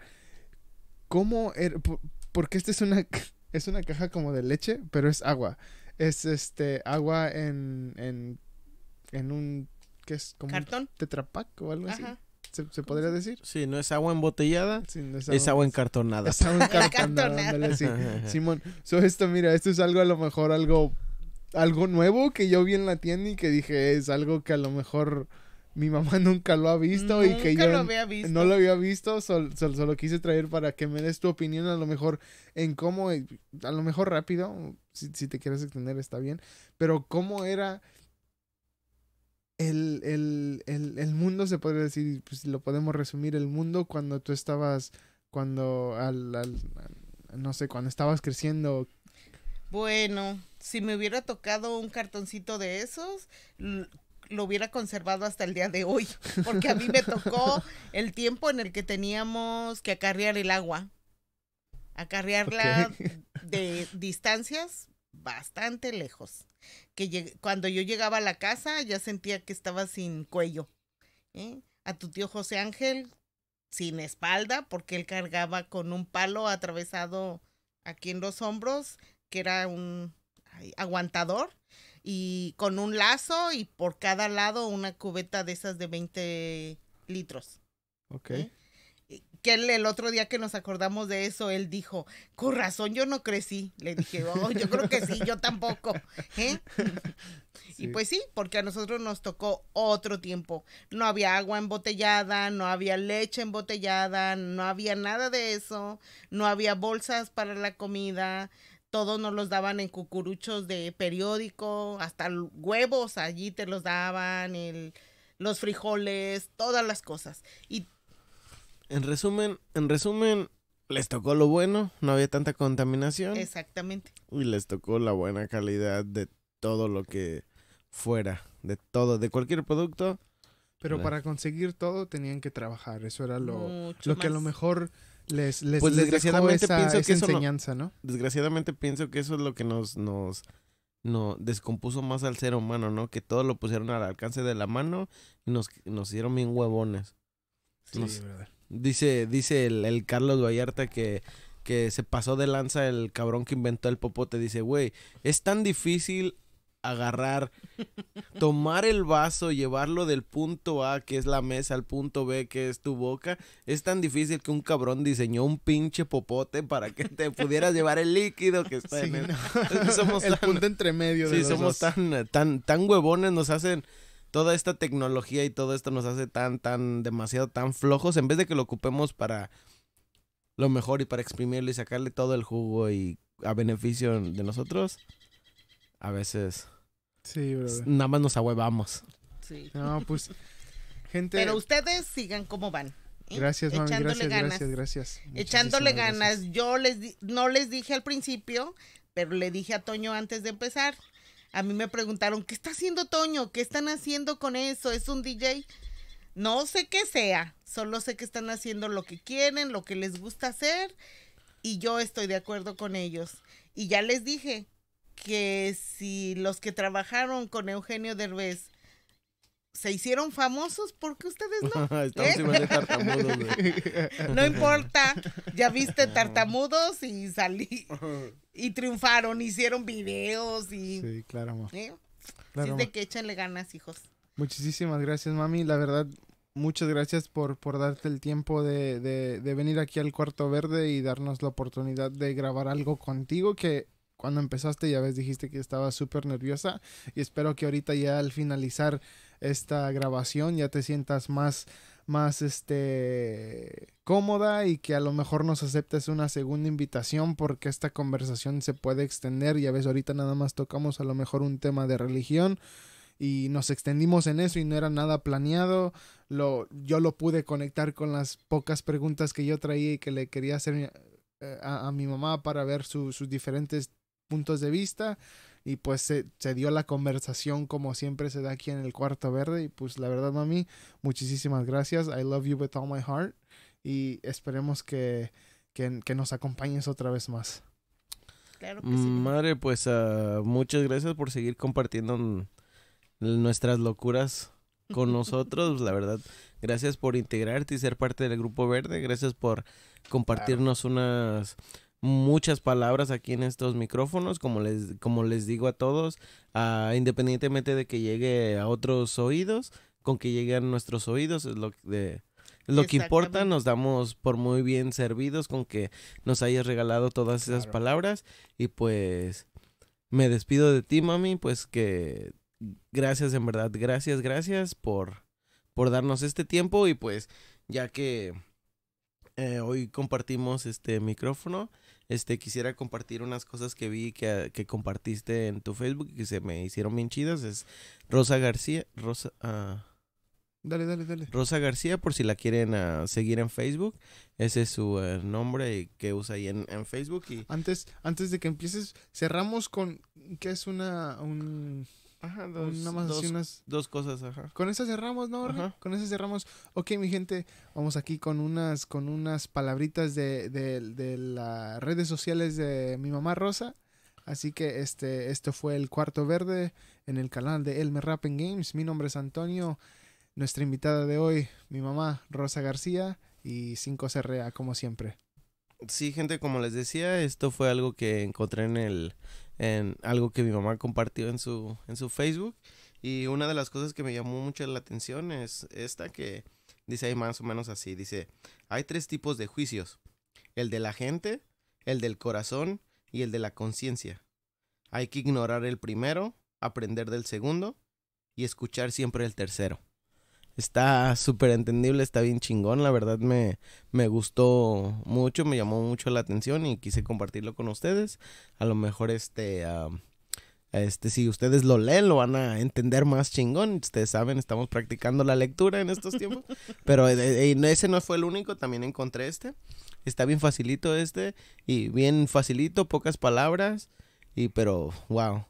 ¿Cómo? Er, porque esta es una, es una caja como de leche, pero es agua. Es este agua en, en, un... ¿Qué es? Como ¿Cartón? tetrapac o algo así se, podría decir. Sí, no es agua embotellada, es, agua, encartonada. Es agua encartonada, Simón, esto, mira, esto es algo a lo mejor algo algo nuevo que yo vi en la tienda y que dije, es algo que a lo mejor mi mamá nunca lo ha visto y que yo había visto. no lo había visto, solo quise traer para que me des tu opinión a lo mejor en cómo, eh, a lo mejor rápido, si, si te quieres extender está bien, pero cómo era el, el, el, el, mundo, se podría decir, pues lo podemos resumir, el mundo cuando tú estabas, cuando, al, al, no sé, cuando estabas creciendo. Bueno, si me hubiera tocado un cartoncito de esos, lo hubiera conservado hasta el día de hoy, porque a mí me tocó el tiempo en el que teníamos que acarrear el agua, acarrearla de distancias bastante lejos. Que cuando yo llegaba a la casa ya sentía que estaba sin cuello. ¿eh? A tu tío José Ángel sin espalda porque él cargaba con un palo atravesado aquí en los hombros que era un aguantador y con un lazo y por cada lado una cubeta de esas de 20 litros. Ok. ¿eh? que el otro día que nos acordamos de eso, él dijo, con razón yo no crecí. Le dije, oh, yo creo que sí, yo tampoco. ¿Eh? Y pues sí, porque a nosotros nos tocó otro tiempo. No había agua embotellada, no había leche embotellada, no había nada de eso, no había bolsas para la comida, todos nos los daban en cucuruchos de periódico, hasta huevos allí te los daban, el, los frijoles, todas las cosas. Y en resumen, en resumen, les tocó lo bueno, no había tanta contaminación. Exactamente. Y les tocó la buena calidad de todo lo que fuera, de todo, de cualquier producto. Pero para conseguir todo tenían que trabajar, eso era lo, lo que a lo mejor les, les pues desgraciadamente pienso que enseñanza, no, Desgraciadamente pienso que eso es lo que nos, nos descompuso más al ser humano, ¿no? Que todo lo pusieron al alcance de la mano y nos, nos hicieron bien huevones. Sí, verdad. Dice, dice el, Carlos Vallarta que, que se pasó de lanza el cabrón que inventó el popote. Dice, güey, es tan difícil agarrar, tomar el vaso, llevarlo del punto A, que es la mesa, al punto B, que es tu boca. Es tan difícil que un cabrón diseñó un pinche popote para que te pudieras llevar el líquido que está en el, somos el punto entre medio. De sí, somos tan, tan, tan huevones, nos hacen toda esta tecnología y todo esto nos hace tan, tan, demasiado, tan flojos, en vez de que lo ocupemos para lo mejor y para exprimirlo y sacarle todo el jugo y a beneficio de nosotros, a veces sí, nada más nos ahuevamos. Sí. No, pues, gente... Pero ustedes sigan como van. ¿eh? Gracias, mami, Echándole gracias, gracias, gracias. Echándole ganas. Yo les no les dije al principio, pero le dije a Toño antes de empezar a mí me preguntaron, ¿qué está haciendo Toño? ¿Qué están haciendo con eso? ¿Es un DJ? No sé qué sea, solo sé que están haciendo lo que quieren, lo que les gusta hacer y yo estoy de acuerdo con ellos. Y ya les dije que si los que trabajaron con Eugenio Derbez se hicieron famosos, porque ustedes no? ¿Eh? No importa, ya viste tartamudos y salí. y triunfaron, hicieron videos y. Sí, claro, mamá. ¿eh? de que échenle ganas, hijos. Muchísimas gracias, mami. La verdad, muchas gracias por, por darte el tiempo de, de, venir aquí al Cuarto Verde y darnos la oportunidad de grabar algo contigo que cuando empezaste ya ves dijiste que estaba súper nerviosa y espero que ahorita ya al finalizar esta grabación ya te sientas más más este cómoda y que a lo mejor nos aceptes una segunda invitación porque esta conversación se puede extender. Ya ves, ahorita nada más tocamos a lo mejor un tema de religión y nos extendimos en eso y no era nada planeado. Lo, yo lo pude conectar con las pocas preguntas que yo traía y que le quería hacer eh, a, mi mamá para ver sus diferentes puntos de vista y pues se, dio la conversación como siempre se da aquí en el cuarto verde y pues la verdad mami muchísimas gracias I love you with all my heart y esperemos que, que, nos acompañes otra vez más claro madre pues ah, muchas gracias por seguir compartiendo nuestras locuras con nosotros la verdad gracias por integrarte y ser parte del grupo verde gracias por compartirnos unas muchas palabras aquí en estos micrófonos, como les, como les digo a todos, ah, independientemente de que llegue a otros oídos, con que lleguen a nuestros oídos es lo Lo que importa, nos damos por muy bien servidos con que nos hayas regalado todas esas palabras. Y pues me despido de ti, mami. Pues que gracias, en verdad, gracias, gracias por, por darnos este tiempo. Y pues ya que eh, hoy compartimos este micrófono, este, quisiera compartir unas cosas que vi que, que compartiste en tu Facebook y que se me hicieron bien chidas. Es Rosa García, Rosa... Ah, dale, dale, dale. Rosa García, por si la quieren ah, seguir en Facebook. Ese es su eh, nombre que usa ahí en, Facebook. Y... Antes, antes de que empieces, cerramos con... ¿Qué es una... Un... Ajá, dos, nada más dos, cosas, ajá. Con eso cerramos, ¿no? Con eso cerramos. Ok, mi gente, vamos aquí con unas, con unas palabritas de, de, de las redes sociales de mi mamá Rosa. Así que este, esto fue el cuarto verde en el canal de Elmer Rappen Games. Mi nombre es Antonio. Nuestra invitada de hoy, mi mamá Rosa García y 5CRA, como siempre. Sí, gente, como les decía, esto fue algo que encontré en el en algo que mi mamá compartió en su, en su Facebook. Y una de las cosas que me llamó mucho la atención es esta que dice ahí más o menos así. Dice, hay tres tipos de juicios. El de la gente, el del corazón y el de la conciencia. Hay que ignorar el primero, aprender del segundo y escuchar siempre el tercero. Está súper entendible, está bien chingón, la verdad me, me gustó mucho, me llamó mucho la atención y quise compartirlo con ustedes. A lo mejor este... este, si ustedes lo leen, lo van a entender más chingón. Ustedes saben, estamos practicando la lectura en estos tiempos. Pero eh, eh, ese no fue el único, también encontré este. Está bien facilito este y bien facilito, pocas palabras. Y pero, wow.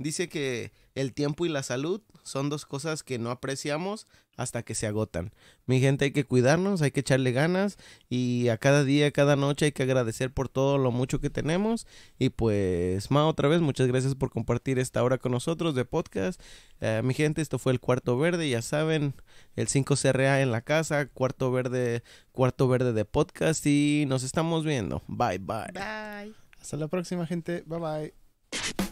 Dice que el tiempo y la salud son dos cosas que no apreciamos hasta que se agotan. Mi gente, hay que cuidarnos, hay que echarle ganas y a cada día, cada noche hay que agradecer por todo lo mucho que tenemos. Y pues, Ma, otra vez, muchas gracias por compartir esta hora con nosotros de podcast. Eh, mi gente, esto fue el Cuarto Verde, ya saben, el 5CRA en la casa, Cuarto Verde, Cuarto Verde de podcast y nos estamos viendo. Bye, bye. Bye. Hasta la próxima, gente. Bye, bye.